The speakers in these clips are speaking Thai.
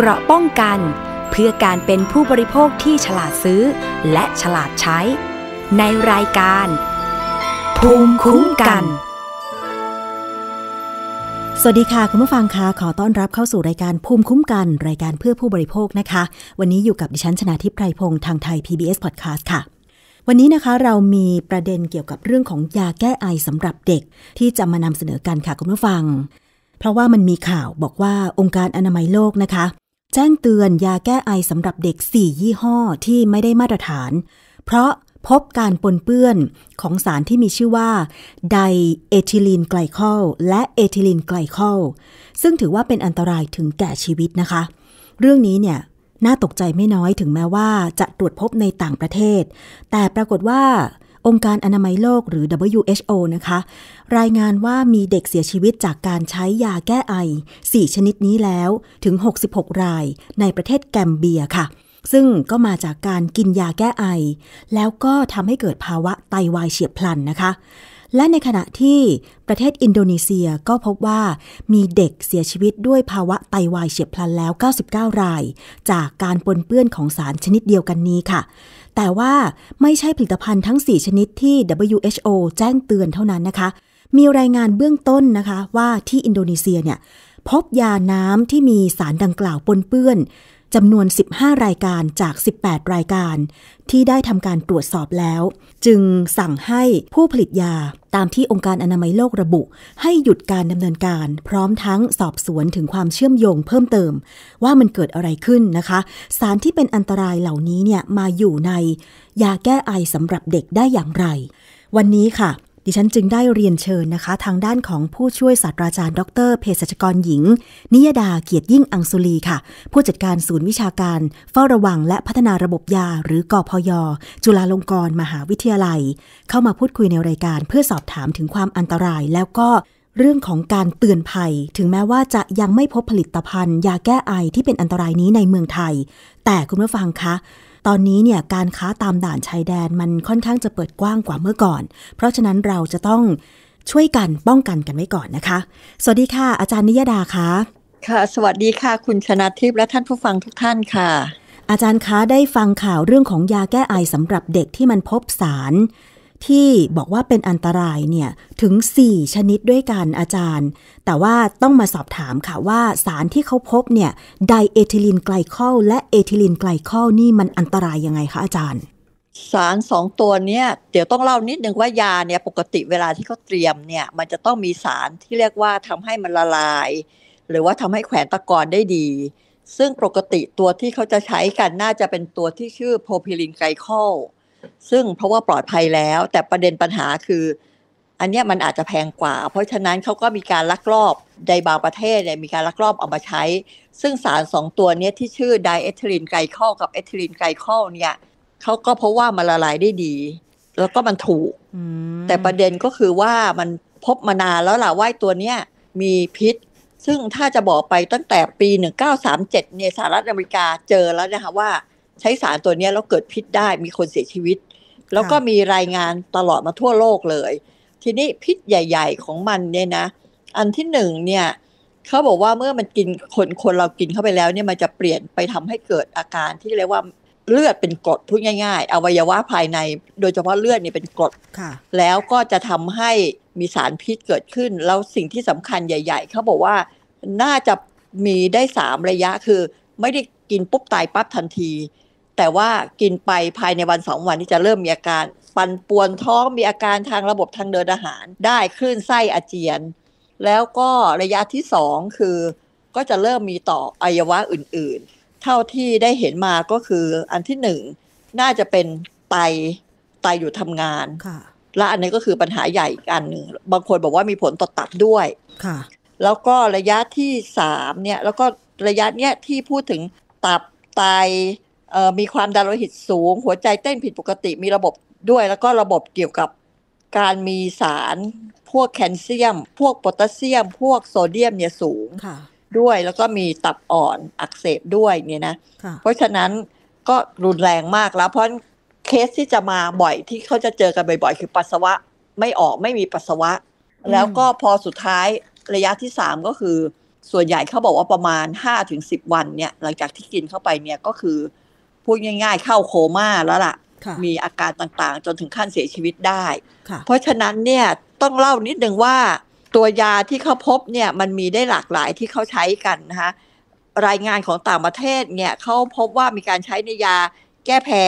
เกราะป้องกันเพื่อการเป็นผู้บริโภคที่ฉลาดซื้อ และฉลาดใช้ในรายการ ภูมิคุ้มกัน สวัสดีค่ะคุณผู้ฟังคะขอต้อนรับเข้าสู่รายการภูมิคุ้มกันรายการเพื่อผู้บริโภคนะคะ วันนี้อยู่กับดิฉันชนาทิพไพรพงศ์ทางไทย PBS Podcast ค่ะ วันนี้นะคะเรามีประเด็นเกี่ยวกับเรื่องของยาแก้ไอสำหรับเด็กที่จะมานำเสนอกันค่ะคุณผู้ฟัง เพราะว่ามันมีข่าวบอกว่าองค์การอนามัยโลกนะคะแจ้งเตือนยาแก้ไอสำหรับเด็ก 4 ยี่ห้อที่ไม่ได้มาตรฐาน เพราะพบการปนเปื้อนของสารที่มีชื่อว่า ไดเอทิลีนไกลคอลและเอทิลีนไกลคอลซึ่งถือว่าเป็นอันตรายถึงแก่ชีวิตนะคะ เรื่องนี้เนี่ย น่าตกใจไม่น้อยถึงแม้ว่าจะตรวจพบในต่างประเทศ แต่ปรากฏว่าองค์การอนามัยโลกหรือ WHO นะคะรายงานว่ามีเด็กเสียชีวิตจากการใช้ยาแก้ไอ 4 ชนิดนี้แล้วถึง 66 รายในประเทศแกมเบียค่ะ ซึ่งก็มาจากการกินยาแก้ไอ แล้วก็ทำให้เกิดภาวะไตาวายเฉียบพลันนะคะ และในขณะที่ประเทศอินโดนีเซียก็พบว่ามีเด็กเสียชีวิตด้วยภาวะไตาวายเฉียบพลันแล้ว 99ราย จากการปนเปื้อนของสารชนิดเดียวกันนี้ค่ะ แต่ว่าไม่ใช่ผลิตภัณฑ์ทั้ง 4 ชนิดที่ WHO แจ้งเตือนเท่านั้นนะคะมีรายงานเบื้องต้นนะคะ ว่าที่อินโดนีเซียเนี่ย พบยาน้ำที่มีสารดังกล่าวปนเปื้อนจำนวน 15 รายการจาก 18 รายการ ที่ได้ทำการตรวจสอบแล้ว จึงสั่งให้ผู้ผลิตยาตามที่องค์การอนามัยโลกระบุ ให้หยุดการดำเนินการ พร้อมทั้งสอบสวนถึงความเชื่อมโยงเพิ่มเติม ว่ามันเกิดอะไรขึ้นนะคะ สารที่เป็นอันตรายเหล่านี้เนี่ยมาอยู่ใน ยาแก้ไอสำหรับเด็กได้อย่างไร วันนี้ค่ะดิฉันจึงได้เรียนเชิญนะคะ ทางด้านของผู้ช่วยศาสตราจารย์ดรเภสัชกรหญิง นิยดาเกียรติยิ่งอังสุลีค่ะ ผู้จัดการศูนย์วิชาการ เฝ้าระวังและพัฒนาระบบยา หรือกอพยจุฬาลงกรณ์มหาวิทยาลัย เข้ามาพูดคุยในรายการเพื่อสอบถามถึงความอันตราย แล้วก็เรื่องของการเตือนภัย ถึงแม้ว่าจะยังไม่พบผลิตภัณฑ์ ยาแก้ไอที่เป็นอันตรายนี้ในเมืองไทย แต่คุณผู้ฟังคะตอนนี้เนี่ย การค้าตามด่านชายแดนมันค่อนข้างจะเปิดกว้างกว่าเมื่อก่อน เพราะฉะนั้นเราจะต้องช่วยกันป้องกันกันไว้ก่อนนะคะ สวัสดีค่ะ อาจารย์นิยดาคะ ค่ะ สวัสดีค่ะ คุณชนะทิพย์และท่านผู้ฟังทุกท่านค่ะ อาจารย์คะได้ฟังข่าวเรื่องของยาแก้ไอสำหรับเด็กที่มันพบสารที่บอกว่าเป็นอันตรายเนี่ยถึง 4 ชนิดด้วยกัน อาจารย์ แต่ว่าต้องมาสอบถามค่ะว่าสารที่เขาพบเนี่ยไดเอทิลีนไกลคอลและเอทิลีนไกลคอลนี่มันอันตรายยังไงคะ อาจารย์ สารสองตัวเนี่ยเดี๋ยวต้องเล่านิดนึงว่ายาเนี่ยปกติเวลาที่เขาเตรียมเนี่ยมันจะต้องมีสารที่เรียกว่าทำให้มันละลาย หรือว่าทำให้แขวนตะกอนได้ดี ซึ่งปกติตัวที่เขาจะใช้กันน่าจะเป็นตัวที่ชื่อโพพิลินไกลคอลซึ่งเพราะว่าปลอดภัยแล้ว แต่ประเด็นปัญหาคือ อันเนี้ยมันอาจจะแพงกว่า เพราะฉะนั้นเขาก็มีการลักลอบ ในบางประเทศเนี่ยมีการลักลอบเอามาใช้ ซึ่งสารสองตัวเนี้ยที่ชื่อไดเอทิลีนไกลคอลกับเอทิลีนไกลคอลเนี่ยเขาก็เพราะว่ามันละลายได้ดี แล้วก็มันถูกแต่ประเด็นก็คือว่ามันพบมานานแล้วล่ะว่าตัวเนี้ยมีพิษ ซึ่งถ้าจะบอกไปตั้งแต่ปี1937เนี่ยสหรัฐอเมริกาเจอแล้วนะคะว่าใช้สารตัวนี้แล้วเกิดพิษได้มีคนเสียชีวิต แล้วก็มีรายงานตลอดมาทั่วโลกเลย ทีนี้พิษใหญ่ ๆ ของมันเนี่ยนะ อันที่หนึ่งเนี่ยเขาบอกว่าเมื่อมันกิน คนคนเรากินเข้าไปแล้วเนี่ยมันจะเปลี่ยนไปทำให้เกิดอาการที่เรียกว่าเลือดเป็นกรดพูดง่าย ๆ อวัยวะภายในโดยเฉพาะเลือดเนี่ยเป็นกรดแล้วก็จะทำให้มีสารพิษเกิดขึ้น แล้วสิ่งที่สำคัญใหญ่ ๆเขาบอกว่าน่าจะมีได้สามระยะคือ ไม่ได้กินปุ๊บตายปั๊บทันทีแต่ว่ากินไปภายในวันสองวันที่จะเริ่มมีอาการปั่นป่วนท้องมีอาการทางระบบทางเดินอาหาร ได้คลื่นไส้อาเจียน แล้วก็ระยะที่สองคือก็จะเริ่มมีต่ออวัยวะอื่นๆ เท่าที่ได้เห็นมาก็คืออันที่หนึ่งน่าจะเป็นไตไตอยู่ทำงานและอันนี้ก็คือปัญหาใหญ่กันหนึ่งบางคนบอกว่ามีผลต่อตับด้วยค่ะ แล้วก็ระยะที่สามเนี่ยแล้วก็ระยะเนี้ยที่พูดถึงตับไตมีความดันโลหิตสูง หัวใจเต้นผิดปกติมีระบบด้วย แล้วก็ระบบเกี่ยวกับการมีสารพวกแคลเซียม พวกโพแทสเซียม พวกโซเดียมเนี่ยสูงด้วยแล้วก็มีตับอ่อนอักเสบด้วยเนี่ยนะ เพราะฉะนั้นก็รุนแรงมากแล้ว เพราะเคสที่จะมาบ่อยที่เขาจะเจอกันบ่อยๆ คือปัสสาวะไม่ออกไม่มีปัสสาวะ แล้วก็พอสุดท้ายระยะที่สามก็คือส่วนใหญ่เขาบอกว่าประมาณห้าถึงสิบวันเนี่ย หลังจากที่กินเข้าไปเนี่ยก็คือพูดง่ายๆเข้าโคม่าแล้วล่ะ มีอาการต่างๆ จนถึงขั้นเสียชีวิตได้ เพราะฉะนั้นเนี่ยต้องเล่านิดนึงว่าตัวยาที่เขาพบเนี่ยมันมีได้หลากหลายที่เขาใช้กันนะคะรายงานของต่างประเทศเนี่ยเขาพบว่ามีการใช้ในยาแก้แพ้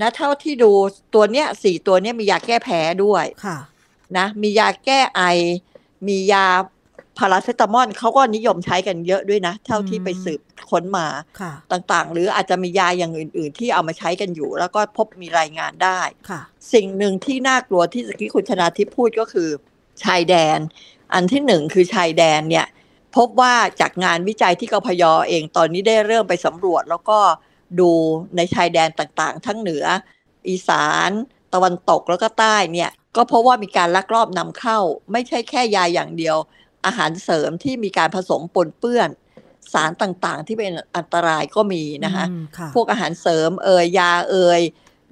นะเท่าที่ดูตัวเนี้ยสี่ตัวเนี้ยมียาแก้แพ้ด้วยค่ะนะมียาแก้ไอมียาพาราเซตามอลเขาก็นิยมใช้กันเยอะด้วยนะ เท่าที่ไปสืบค้นมาต่างๆ หรืออาจจะมียาอย่างอื่นๆ ที่เอามาใช้กันอยู่ แล้วก็พบมีรายงานได้สิ่งหนึ่งที่น่ากลัวที่สกี้คุณชนาทิพพูดก็คือชายแดน อันที่หนึ่งคือชายแดนเนี่ย พบว่าจากงานวิจัยที่กพยอเอง ตอนนี้ได้เริ่มไปสำรวจ แล้วก็ดูในชายแดนต่างๆ ทั้งเหนือ อีสาน ตะวันตกแล้วก็ใต้เนี่ยก็เพราะว่ามีการลักลอบนำเข้าไม่ใช่แค่ยาอย่างเดียวอาหารเสริมที่มีการผสมปนเปื้อนสารต่าง ๆ ที่เป็นอันตรายก็มีนะคะคะพวกอาหารเสริมเอยยาเอย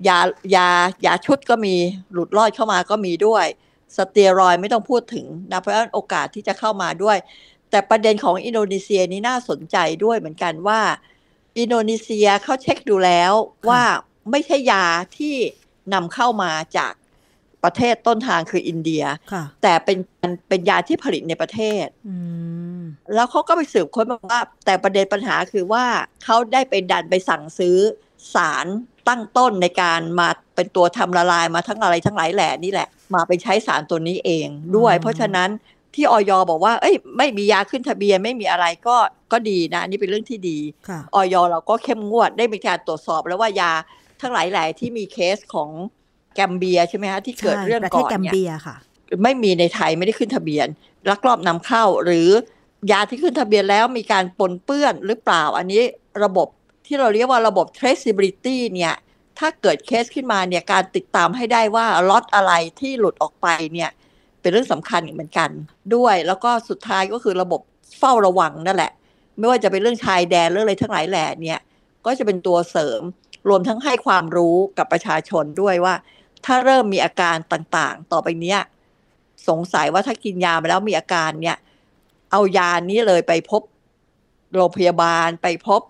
ยายายาชุดก็มีหลุดลอดเข้ามาก็มีด้วย สเตียรอยไม่ต้องพูดถึงนะเพราะฉะนั้นโอกาสที่จะเข้ามาด้วย แต่ประเด็นของอินโดนีเซียนี่น่าสนใจด้วยเหมือนกันว่าอินโดนีเซียเขาเช็คดูแล้วว่าไม่ใช่ยาที่นำเข้ามาจากประเทศต้นทางคืออินเดีย แต่เป็นเป็นยาที่ผลิตในประเทศ แล้วเขาก็ไปสืบค้นมาว่า แต่ประเด็นปัญหาคือว่าเขาได้ไปดันไปสั่งซื้อสารตั้งต้นในการมาเป็นตัวทำละลายมาทั้งอะไรทั้งหลายแหล่นี่แหละ มาไปใช้สารตัวนี้เองด้วย เพราะฉะนั้นที่ออยบอกว่าเอ้ยไม่มียาขึ้นทะเบียน ไม่มีอะไรก็ก็ดีนะอันนี้เป็นเรื่องที่ดีออยเราก็เข้มงวด ได้มีการตรวจสอบแล้วว่ายาทั้งหลายแหล่ที่มีเคสของแกมเบียใช่ไหมฮะ ที่เกิดเรื่องก่อนประเทศแกมเบียค่ะไม่มีในไทยไม่ได้ขึ้นทะเบียนลักลอบนำเข้า หรือยาที่ขึ้นทะเบียนแล้วมีการปนเปื้อนหรือเปล่า อันนี้ระบบที่เราเรียกว่าระบบ traceability เนี่ยถ้าเกิดเคสขึ้นมาเนี่ยการติดตามให้ได้ว่าล็อตอะไรที่หลุดออกไปเนี่ย เป็นเรื่องสำคัญเหมือนกัน ด้วยแล้วก็สุดท้ายก็คือระบบเฝ้าระวังนั่นแหละ ไม่ว่าจะเป็นเรื่องชายแดนเรื่องอะไรทั้งหลายแหล่เนี่ย ก็จะเป็นตัวเสริมรวมทั้งให้ความรู้กับประชาชนด้วยว่าถ้าเริ่มมีอาการต่างๆ ต่อไปเนี้ยสงสัยว่าถ้ากินยาไปแล้วมีอาการเนี่ยเอายานี้เลยไปพบ โรงพยาบาลไปพบ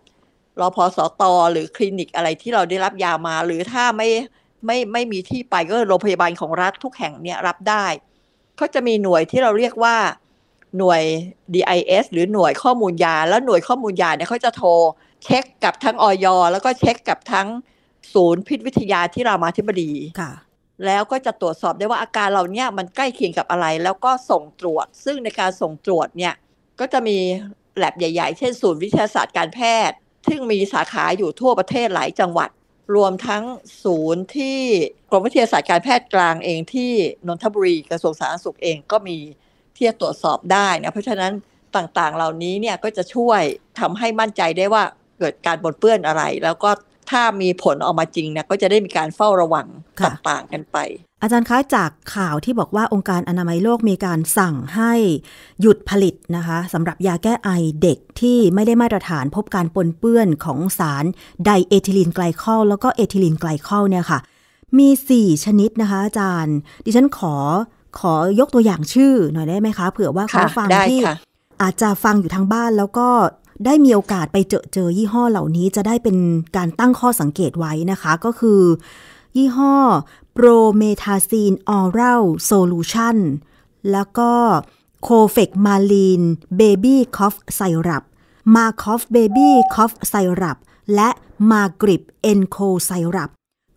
รอพอสอตอหรือคลินิกอะไรที่เราได้รับยามา หรือถ้าไม่ไม่ไม่มีที่ไป ก็โรงพยาบาลของรัฐทุกแห่งเนี่ยรับได้เขาจะมีหน่วยที่เราเรียกว่าหน่วย DIS หรือหน่วยข้อมูลยา แล้วหน่วยข้อมูลยาเนี่ยเขาจะโทร เช็คกับทั้งออยแล้วก็เช็คกับทั้งศูนย์พิษวิทยาที่รามาธิบดีค่ะ แล้วก็จะตรวจสอบได้ว่าอาการเราเนี่ยมันใกล้เคียงกับอะไร แล้วก็ส่งตรวจ ซึ่งในการส่งตรวจเนี่ยก็จะมีแลบใหญ่ๆ เช่นศูนย์วิทยาศาสตร์การแพทย์ ซึ่งมีสาขาอยู่ทั่วประเทศหลายจังหวัด รวมทั้งศูนย์ที่กรมวิทยาศาสตร์การแพทย์กลางเองที่นนทบุรีกระทรวงสาธารณสุขเองก็มีที่จะตรวจสอบได้นะเพราะฉะนั้นต่างๆ เหล่านี้เนี่ยก็จะช่วยทำให้มั่นใจได้ว่าเกิดการบนเปื้อนอะไรแล้วก็ถ้ามีผลออกมาจริงนะก็จะได้มีการเฝ้าระวังต่างๆกันไป อาจารย์คะ จากข่าวที่บอกว่าองค์การอนามัยโลกมีการสั่งให้หยุดผลิตนะคะสำหรับยาแก้ไอเด็กที่ไม่ได้มาตรฐานพบการปนเปื้อนของสารไดเอทิลีนไกลคอลแล้วก็เอทิลีนไกลคอลเนี่ยค่ะ มี 4 ชนิดนะคะ อาจารย์ ดิฉันขอขอยกตัวอย่างชื่อหน่อยได้ไหมคะ เผื่อว่าคุณฟังที่อาจจะฟังอยู่ทางบ้านแล้วก็ได้มีโอกาสไปเจอเจอยี่ห้อเหล่านี้จะได้เป็นการตั้งข้อสังเกตไว้นะคะก็คือ ยี่ห้อโปรเมทาซีนออรัลโซลูชันแล้วก็โคเฟกมาลีนเบบี้คอฟไซรัปมาคอฟเบบี้คอฟไซรัปและมากริบเอนโคไซรัป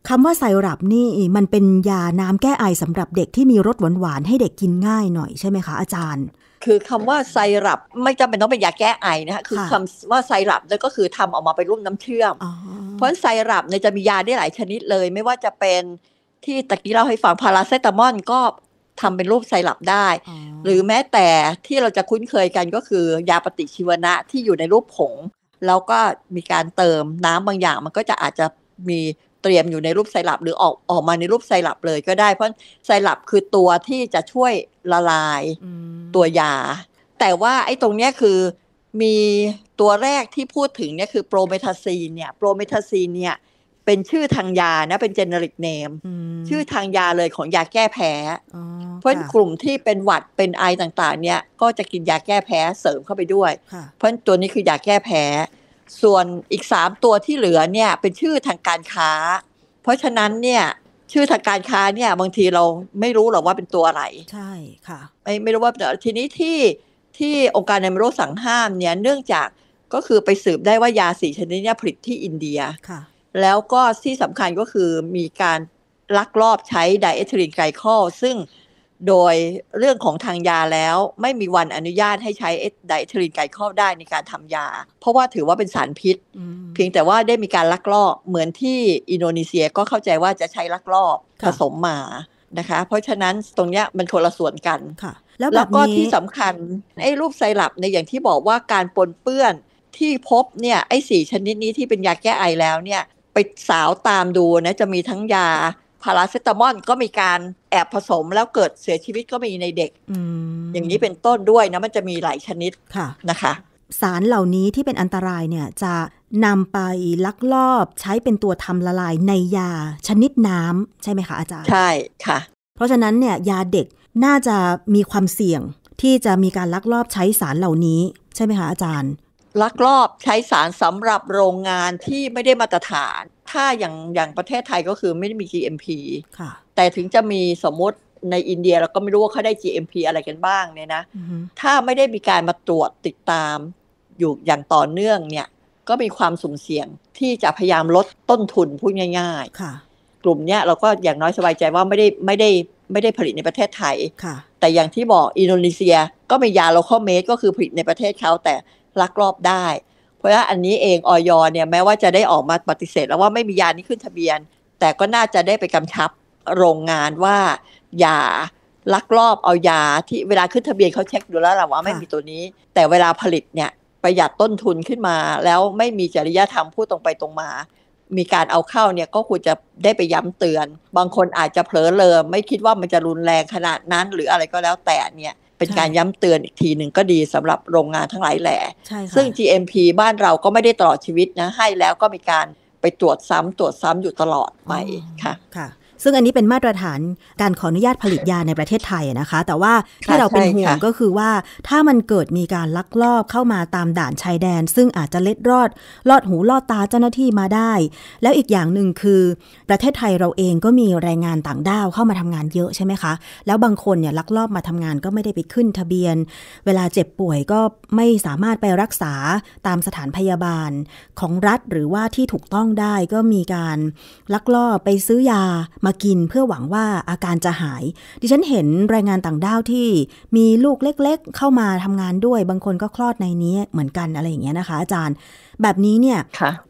คำว่าไซรัปนี่มันเป็นยาน้ำแก้ไอสำหรับเด็กที่มีรสหวานหวานให้เด็กกินง่ายหน่อยใช่ไหมคะอาจารย์ คือคำว่าไซรัปไม่จำเป็นต้องเป็นยาแก้ไอนะคะ คือคำว่าไซรัปเนี่ยก็คือทำออกมาเป็นรูปน้ำเชื่อมเพราะไซรัปเนี่ยจะมียาได้หลายชนิดเลย ไม่ว่าจะเป็นที่ตะกี้เราให้ฟังพาราเซตามอลก็ทำเป็นรูปไซรัปได้ หรือแม้แต่ที่เราจะคุ้นเคยกันก็คือ ยาปฏิชีวนะที่อยู่ในรูปผง แล้วก็มีการเติมน้ำบางอย่าง มันก็จะอาจจะมีเตรียมอยู่ในรูปไซรัปหรือออกออกมาในรูปไซรัปเลยก็ได้ เพราะไซรัปคือตัวที่จะช่วยละลายตัวยา แต่ว่าไอ้ตรงเนี้ยคือมีตัวแรกที่พูดถึงเนี่ยคือโปรเมทาซีนเนี่ย โปรเมทาซีนเนี่ยเป็นชื่อทางยานะ เป็นเจเนริกเนมชื่อทางยาเลยของยาแก้แพ้เพราะกลุ่มที่เป็นหวัดเป็นไอต่างๆเนี่ยก็จะกินยาแก้แพ้เสริมเข้าไปด้วยเพราะตัวนี้คือยาแก้แพ้ส่วนอีกสามตัวที่เหลือเนี่ยเป็นชื่อทางการค้า เพราะฉะนั้นเนี่ยชื่อทางการค้าเนี่ยบางทีเราไม่รู้หรอกว่าเป็นตัวอะไรใช่ค่ะไม่ไม่รู้ว่าทีนี้ที่ที่องค์การอนมโรสั่งห้ามเนี่ย เนื่องจากก็คือไปสืบได้ว่ายาสีชนิดนี้ผลิตที่อินเดียค่ะ แล้วก็ที่สำคัญก็คือมีการลักลอบใช้ไดเอทิลีนไกลคอลซึ่งโดยเรื่องของทางยาแล้วไม่มีวันอนุญาตให้ใช้ไดเอทรีนไกลครอบได้ในการทำยา เพราะว่าถือว่าเป็นสารพิษเพียงแต่ว่าได้มีการลักลอบเหมือนที่อินโดนีเซียก็เข้าใจว่าจะใช้ลักลอบผสมมานะคะ เพราะฉะนั้นตรงนี้มันคนละส่วนกันแล้วแล้วก็ที่สำคัญไอ้รูปไซรัปในอย่างที่บอกว่าการปนเปื้อน ที่พบเนี่ยไอ้สี่ชนิดนี้ที่เป็นยาแก้ไอแล้วเนี่ยไปสาวตามดูนะจะมีทั้งยาพาราเซตามอลก็มีการแอบผสมแล้วเกิดเสียชีวิตก็มีในเด็กอย่างนี้เป็นต้นด้วยนะมันจะมีหลายชนิดะนะคะ สารเหล่านี้ที่เป็นอันตรายเนี่ยจะนำไปลักลอบใช้เป็นตัวทำละลาย ในยาชนิดน้ำใช่ไหมคะอาจารย์ ใช่ค่ะ เพราะฉะนั้นเนี่ยยาเด็กน่าจะมีความเสี่ยงที่จะมีการลักลอบใช้สารเหล่านี้ ใช่ไหมคะอาจารย์ลักลอบใช้สารสำหรับโรงงานที่ไม่ได้มาตรฐานถ้าอย่างอย่างประเทศไทยก็คือไม่ได้มี GMP ค่ะ แต่ถึงจะมีสมมติในอินเดียเราก็ไม่รู้ว่าเขาได้ GMP อะไรกันบ้างเนี่ยนะ ถ้าไม่ได้มีการมาตรวจติดตามอยู่อย่างต่อเนื่องเนี่ยก็มีความสุ่มเสี่ยงที่จะพยายามลดต้นทุนพูดง่าย ๆ ค่ะ กลุ่มเนี้ยเราก็อย่างน้อยสบายใจว่าไม่ได้ไม่ได้ไม่ได้ผลิตในประเทศไทยค่ะ แต่อย่างที่บอกอินโดนีเซียก็มียาโลคอลเมดก็คือผลิตในประเทศเขาแต่ลักลอบได้ราะฉะนั้นอันนี้เองออยเนี่ยแม้ว่าจะได้ออกมาปฏิเสธ แล้วว่าไม่มียานี้ขึ้นทะเบียน แต่ก็น่าจะได้ไปกำชับโรงงานว่าอย่าลักลอบเอายาที่เวลาขึ้นทะเบียนเขาเช็คดูแล้วแหละว่าไม่มีตัวนี้ แต่เวลาผลิตเนี่ยประหยัดต้นทุนขึ้นมา แล้วไม่มีจริยธรรมพูดตรงไปตรงมา มีการเอาเข้าเนี่ยก็ควรจะได้ไปย้ำเตือน บางคนอาจจะเผลอเลอไม่คิดว่ามันจะรุนแรงขนาดนั้นหรืออะไรก็แล้วแต่เนี่ยเป็นการย้ำเตือนอีกทีหนึ่งก็ดีสำหรับโรงงานทั้งหลายแหล่ซึ่ง GMP บ้านเราก็ไม่ได้ตลอดชีวิตนะ ให้แล้วก็มีการไปตรวจซ้ำตรวจซ้ำอยู่ตลอดไปค่ะ ค่ะซึ่งอันนี้เป็นมาตรฐานการขออนุญาตผลิตยาในประเทศไทยนะคะ แต่ว่าที่เราเป็นห่วงก็คือว่าถ้ามันเกิดมีการลักลอบเข้ามาตามด่านชายแดน ซึ่งอาจจะเล็ดรอดลอดหูลอดตาเจ้าหน้าที่มาได้ แล้วอีกอย่างหนึ่งคือประเทศไทยเราเองก็มีแรงงานต่างด้าวเข้ามาทำงานเยอะใช่ไหมคะแล้วบางคนเนี่ยลักลอบมาทำงานก็ไม่ได้ไปขึ้นทะเบียน เวลาเจ็บป่วยก็ไม่สามารถไปรักษาตามสถานพยาบาลของรัฐหรือว่าที่ถูกต้องได้ก็มีการลักลอบไปซื้อยามากินเพื่อหวังว่าอาการจะหาย ดิฉันเห็นแรงงานต่างด้าวที่มีลูกเล็ก ๆ เข้ามาทำงานด้วย บางคนก็คลอดในนี้เหมือนกันอะไรอย่างเงี้ยนะคะอาจารย์ แบบนี้เนี่ย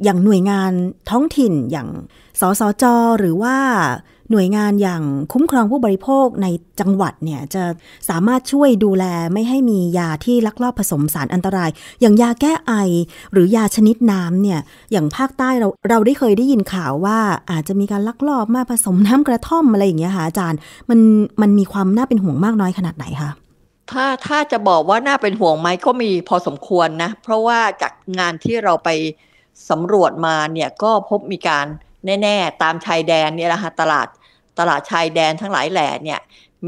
อย่างหน่วยงานท้องถิ่นอย่างสสจหรือว่าหน่วยงานอย่างคุ้มครองผู้บริโภคในจังหวัดเนี่ยจะสามารถช่วยดูแลไม่ให้มียาที่ลักลอบผสมสารอันตราย อย่างยาแก้ไอหรือยาชนิดน้ำเนี่ยอย่างภาคใต้เราเราได้เคยได้ยินข่าวว่า อาจจะมีการลักลอบมาผสมน้ำกระท่อมอะไรอย่างเงี้ยค่ะอาจารย์มันมันมีความน่าเป็นห่วงมากน้อยขนาดไหนคะถ้าถ้าจะบอกว่าน่าเป็นห่วงไหมก็มีพอสมควรนะ เพราะว่าจากงานที่เราไปสำรวจมาเนี่ยก็พบมีการแน่ ๆ ตามชายแดนเนี่ยนะคะตลาดตลาดชายแดนทั้งหลายแหล่เนี่ย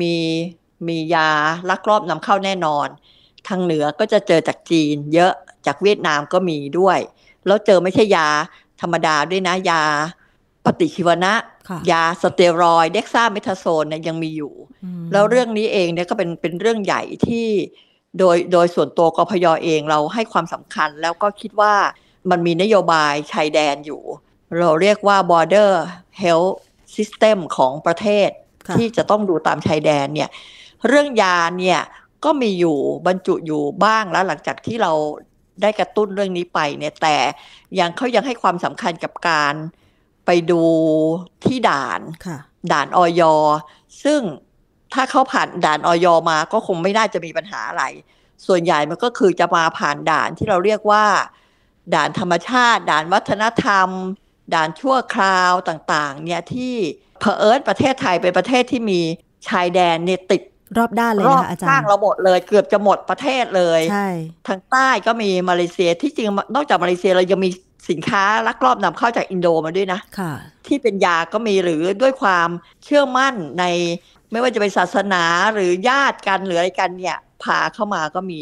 มีมียาลักลอบนำเข้าแน่นอนทางเหนือก็จะเจอจากจีนเยอะจากเวียดนามก็มีด้วย แล้วเจอไม่ใช่ยาธรรมดาด้วยนะ ยาปฏิชีวนะยาสเตียรอยเด็กซ่าเมทาโซนเนี่ยยังมีอยู่ แล้วเรื่องนี้เองเนี่ยก็เป็นเป็นเรื่องใหญ่ที่โดยโดยส่วนตัวกพยอเองเราให้ความสำคัญ แล้วก็คิดว่ามันมีนโยบายชายแดนอยู่เราเรียกว่า border health system ของประเทศที่จะต้องดูตามชายแดนเนี่ยเรื่องยาเนี่ยก็มีอยู่บรรจุอยู่บ้างแล้วหลังจากที่เราได้กระตุ้นเรื่องนี้ไปเนี่ยแต่ยังเขายังให้ความสำคัญกับการไปดูที่ด่าน ด่านออย ซึ่งถ้าเขาผ่านด่านออยมา ก็คงไม่น่าจะมีปัญหาอะไร ส่วนใหญ่มันก็คือจะมาผ่านด่านที่เราเรียกว่า ด่านธรรมชาติ ด่านวัฒนธรรมด่านชั่วคราวต่างๆเนี่ยที่เผอิญประเทศไทยเป็นประเทศที่มีชายแดนเนี่ยติดรอบด้านเลยนะอาจารย์รอบข้างเราหมดเลยเกือบจะหมดประเทศเลยใช่ทางใต้ก็มีมาเลเซียที่จริงนอกจากมาเลเซียเรายังมีสินค้าลักลอบนำเข้าจากอินโดมาด้วยนะค่ะ ที่เป็นยาก็มีหรือด้วยความเชื่อมั่นในไม่ว่าจะเป็นศาสนาหรือญาติกันหรืออะไรกันเนี่ยพาเข้ามาก็มี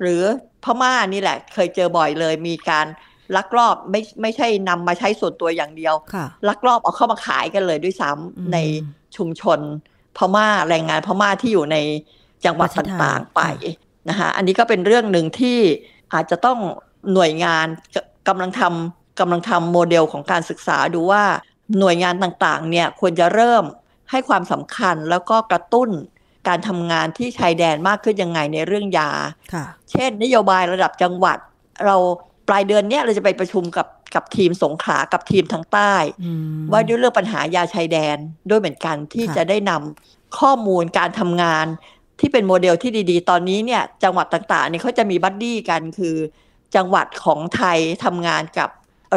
หรือพม่านี่แหละ เคยเจอบ่อยเลยมีการลักลอบไม่ไม่ใช่นำมาใช้ส่วนตัวอย่างเดียวลักลอบเอาเข้ามาขายกันเลยด้วยซ้ำในชุมชน พม่าแรงงานพม่าที่อยู่ในจังหวัดต่างๆไปนะคะอันนี้ก็เป็นเรื่องหนึ่งที่อาจจะต้องหน่วยงานกำลังทำกำลังทำโมเดลของการศึกษาดูว่าหน่วยงานต่างๆเนี่ยควรจะเริ่มให้ความสำคัญ แล้วก็กระตุ้นการทำงานที่ชายแดนมากขึ้นยังไงในเรื่องยาเช่น นโยบายระดับจังหวัดเราปลายเดือนเนี้ยเราจะไปประชุมกับกับทีมสงขากับทีมทางใต้ว่าด้วยเรื่องปัญหายาชายแดนด้วยเหมือนกันที่จะได้นำข้อมูลการทำงานที่เป็นโมเดลที่ดี ๆ ตอนนี้เนี่ยจังหวัดต่างๆเนี่ยเขาจะมีบัดดี้กันคือ จังหวัดของไทยทำงานกับ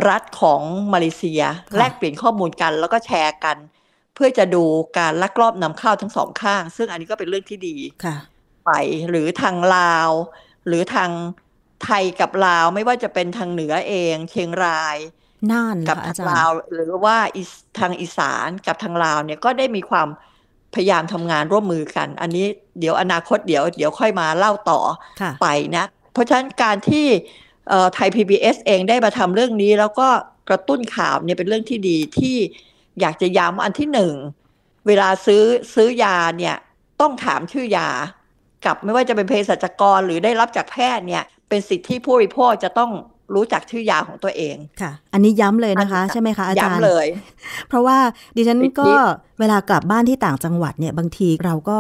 รัฐของมาเลเซีย แลกเปลี่ยนข้อมูลกัน แล้วก็แชร์กัน เพื่อจะดูการลักลอบนำเข้าทั้งสองข้าง ซึ่งอันนี้ก็เป็นเรื่องที่ดีไปหรือทางลาว หรือทางไทยกับลาวไม่ว่าจะเป็นทางเหนือเอง เชียงรายน่านกับทางลาว หรือว่าทางอีสานกับทางลาวเนี่ยก็ได้มีความพยายามทำงานร่วมมือกัน อันนี้เดี๋ยวอนาคตเดี๋ยวเดี๋ยวค่อยมาเล่าต่อไปนะเพราะฉะนั้นการที่ไทย PBS เองได้มาทำเรื่องนี้แล้วก็กระตุ้นข่าวเนี่ยเป็นเรื่องที่ดีที่อยากจะย้ำอันที่หนึ่งเวลาซื้อซื้อยาเนี่ยต้องถามชื่อยากับไม่ว่าจะเป็นเภสัชกรหรือได้รับจากแพทย์เนี่ยเป็นสิทธิผู้บริโภคจะต้องรู้จักชื่อยาของตัวเองค่ะ อันนี้ย้ำเลยนะคะ ใช่ไหมคะอาจารย์ย้ำเลย เพราะว่าดิฉันก็เวลากลับบ้านที่ต่างจังหวัดเนี่ย บางทีเราก็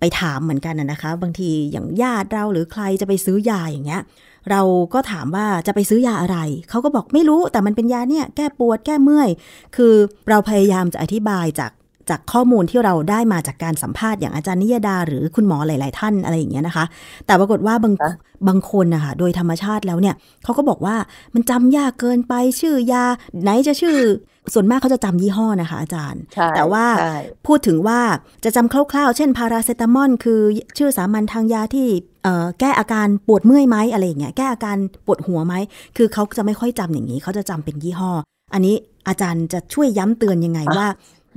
ไปถามเหมือนกันนะคะ บางทีอย่างญาติเราหรือใครจะไปซื้อยาอย่างเงี้ยเราก็ถามว่าจะไปซื้อยาอะไร เขาก็บอกไม่รู้แต่มันเป็นยาเนี่ยแก้ปวดแก้เมื่อยคือเราพยายามจะอธิบายจากจากข้อมูลที่เราได้มาจากการสัมภาษณ์อย่างอาจารย์ นิยดา หรือคุณหมอหลาย ๆท่านอะไรอย่างเงี้ยนะคะ แต่ปรากฏว่าบางบางคนนะคะโดยธรรมชาติแล้วเนี่ยเขาก็บอกว่ามันจำยากเกินไป ชื่อยาไหนจะชื่อ ส่วนมากเขาจะจำยี่ห้อนะคะ อาจารย์ แต่ว่าพูดถึงว่าจะจำคร่าวๆเช่นพาราเซตามอลคือชื่อสามัญทางยาที่แก้อาการปวดเมื่อยไหมอะไรอย่างเงี้ยแก้อาการปวดหัวไหมคือเขาจะไม่ค่อยจำอย่างนี้เขาจะจำเป็นยี่ห้อ อันนี้อาจารย์จะช่วยย้ำเตือนยังไงว่า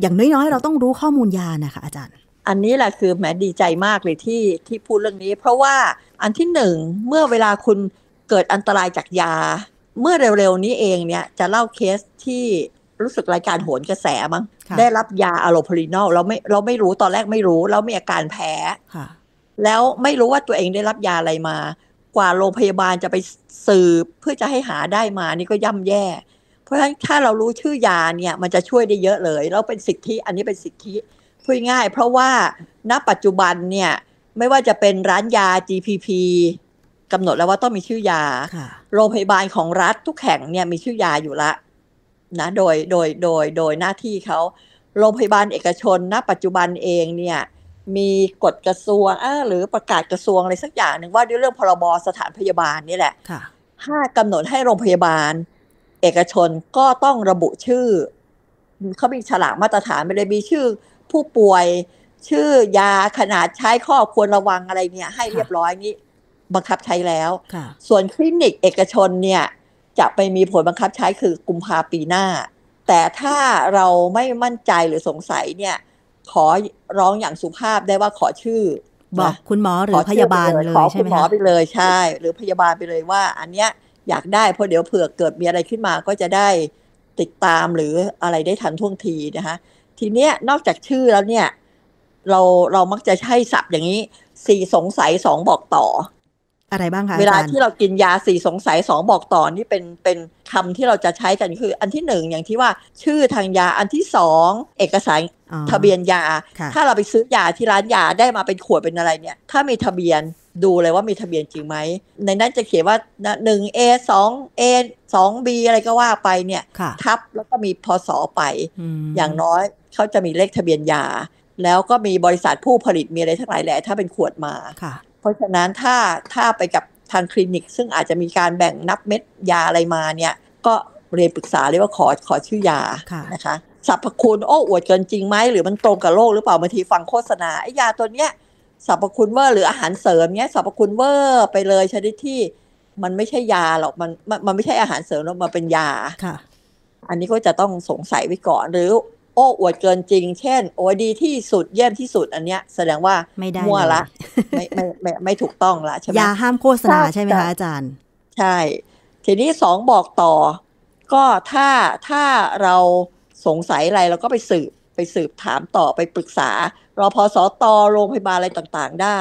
อย่างน้อยๆเราต้องรู้ข้อมูลยานะคะ อาจารย์ อันนี้แหละคือแหมดีใจมากเลยที่ที่พูดเรื่องนี้ เพราะว่าอันที่หนึ่งเมื่อเวลาคุณเกิดอันตรายจากยา เมื่อเร็วๆ นี้เองเนี่ยจะเล่าเคสที่รู้สึกรายการโหนกระแสมั้งได้รับยาอะโลพลินอลเราไม่เราไม่รู้ตอนแรกไม่รู้แล้วมีอาการแพ้แล้วไม่รู้ว่าตัวเองได้รับยาอะไรมา กว่าโรงพยาบาลจะไปสืบเพื่อจะให้หาได้มานี่ก็ย่ำแย่ราะฉะนั้นถ้าเรารู้ชื่อยาเนี่ยมันจะช่วยได้เยอะเลยแล้วเป็นสิทธิอันนี้เป็นสิทธิพูดง่ายเพราะว่าณปัจจุบันเนี่ย ไม่ว่าจะเป็นร้านยา GPP กำหนดแล้วว่าต้องมีชื่อยา โรงพยาบาลของรัฐทุกแห่งเนี่ยมีชื่อยาอยู่ละนะโดยโดยโดยโดยหน้าที่เขาโรงพยาบาลเอกชน ณปัจจุบันเองเนี่ยมีกฎกระทรวงหรือประกาศกระทรวงอะไรสักอย่างหนึ่งว่าด้วยเรื่องพรบสถานพยาบาลนี่แหละห้ากำหนดให้โรงพยาบาลเอกชนก็ต้องระบุชื่อเขามีฉลากมาตรฐานไปเลยมีชื่อ ผู้ป่วยชื่อยาขนาดใช้ข้อควรระวังอะไรเนี่ย ให้เรียบร้อยนี้บังคับใช้แล้วส่วนคลินิก เอกชนเนี่ย จะไปมีผลบังคับใช้คือกุมภาปีหน้า แต่ถ้าเราไม่มั่นใจหรือสงสัยเนี่ย ขอร้องอย่างสุภาพได้ว่าขอชื่อ บอกคุณหมอหรือพยาบาลเลยใช่ไหมขอคุณหมอไปเลยใช่ หรือพยาบาลไปเลยว่า อันเนี้ยอยากได้เพราะเดี๋ยวเผื่อเกิดมีอะไรขึ้นมาก็จะได้ติดตามหรืออะไรได้ทันท่วงทีนะคะทีเนี้ยนอกจากชื่อแล้วเนี่ยเราเรามักจะใช้ศัพท์อย่างนี้สี่สงสัยสองบอกต่อ อะไรบ้างคะเวลาที่เรากินยาสี่สงสัยสองบอกต่อนี่เป็นเป็นคำที่เราจะใช้กันคือ อันที่หนึ่งอย่างที่ว่าชื่อทางยาอันที่สองเอกสารทะเบียนยา ถ้าเราไปซื้อยาที่ร้านยาได้มาเป็นขวดเป็นอะไรเนี่ย ถ้ามีทะเบียนดูเลยว่ามีทะเบียนจริงไหม ในนั้นจะเขียนว่า 1A 2A 2B อะไรก็ว่าไปเนี่ยทับแล้วก็มีพศไปออย่างน้อยเขาจะมีเลขทะเบียนยา แล้วก็มีบริษัทผู้ผลิตมีอะไรทั้งหลายแหละถ้าเป็นขวดมาเพราะฉะนั้นถ้าถ้าไปกับทางคลินิก ซึ่งอาจจะมีการแบ่งนับเม็ดยาอะไรมาเนี่ย ก็เรียนปรึกษาเลยว่าขอขอชื่อยาะนะคะสรรพคุณโอ้อวดเกินจริงไหมหรือมันตรงกับโรคหรือเปล่าบางทีฟังโฆษณาไอ้ยาตัวเนี้ยสรรพคุณเวอร์หรืออาหารเสริมเนี้ยสรรพคุณเวอร์ไปเลยชนิดที่มันไม่ใช่ยาหรอก มันมันไม่ใช่อาหารเสริมแล้วมาเป็นยาค่ะ อันนี้ก็จะต้องสงสัยไว้ก่อน หรือโอ้อวดเกินจริง เช่นโอ้ดีที่สุดเยี่ยมที่สุด อันเนี้ยแสดงว่าไม่ได้มั่วละไม่ไม่ไม่ไม่ถูกต้องละใช่ไหมยาห้ามโฆษณาใช่ไหมคะอาจารย์ ใช่ ทีนี้สองบอกต่อก็ถ้าถ้าเราสงสัยอะไรเราก็ไปสืบไปสืบถามต่อไปปรึกษารอพอสอตอโรงพยาบาลอะไรต่างๆได้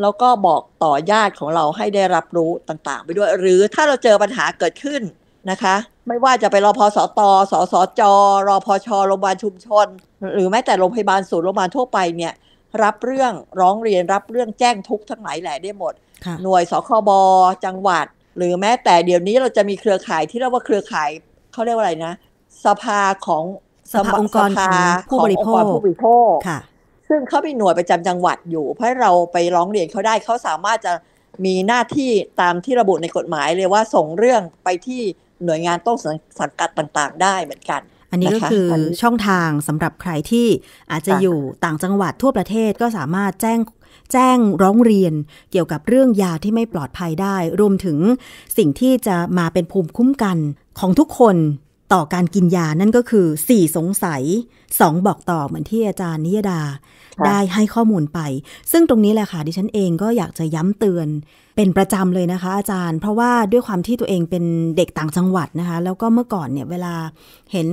แล้วก็บอกต่อญาติของเราให้ได้รับรู้ต่างๆไปด้วย หรือถ้าเราเจอปัญหาเกิดขึ้นนะคะ ไม่ว่าจะไปรอพอสอตอสอสอจอรอพอชอโรงพยาบาลชุมชน หรือแม้แต่โรงพยาบาลศูนย์โรงพยาบาลทั่วไปเนี่ย รับเรื่องร้องเรียนรับเรื่องแจ้งทุกทั้งหลายแหล่ได้หมด หน่วยสคบ จังหวัด หรือแม้แต่เดี๋ยวนี้เราจะมีเครือข่ายที่เรียกว่าเครือข่ายเขาเรียกว่าอะไรนะ สภาของสภาองค์กรผู้บริโภคซึ่งเขาเป็นหน่วยประจำจังหวัดอยู่ เพราะเราไปร้องเรียนเขาได้ เขาสามารถจะมีหน้าที่ตามที่ระบุในกฎหมายเลยว่าส่งเรื่องไปที่หน่วยงานต้นสังกัดต่างๆได้เหมือนกัน อันนี้ก็คือช่องทาง สำหรับใครที่อาจจะอยู่ต่างจังหวัดทั่วประเทศก็สามารถแจ้งแจ้งร้องเรียนเกี่ยวกับเรื่องยาที่ไม่ปลอดภัยได้ รวมถึงสิ่งที่จะมาเป็นภูมิคุ้มกันของทุกคนต่อการกินยา นั่นก็คือ 4 สงสัย 2 บอกต่อเหมือนที่อาจารย์นิยดา ได้ให้ข้อมูลไป ซึ่งตรงนี้แหละค่ะ ดิฉันเองก็อยากจะย้ำเตือนเป็นประจำเลยนะคะ อาจารย์ เพราะว่าด้วยความที่ตัวเองเป็นเด็กต่างจังหวัดนะคะ แล้วก็เมื่อก่อนเนี่ยเวลาเห็น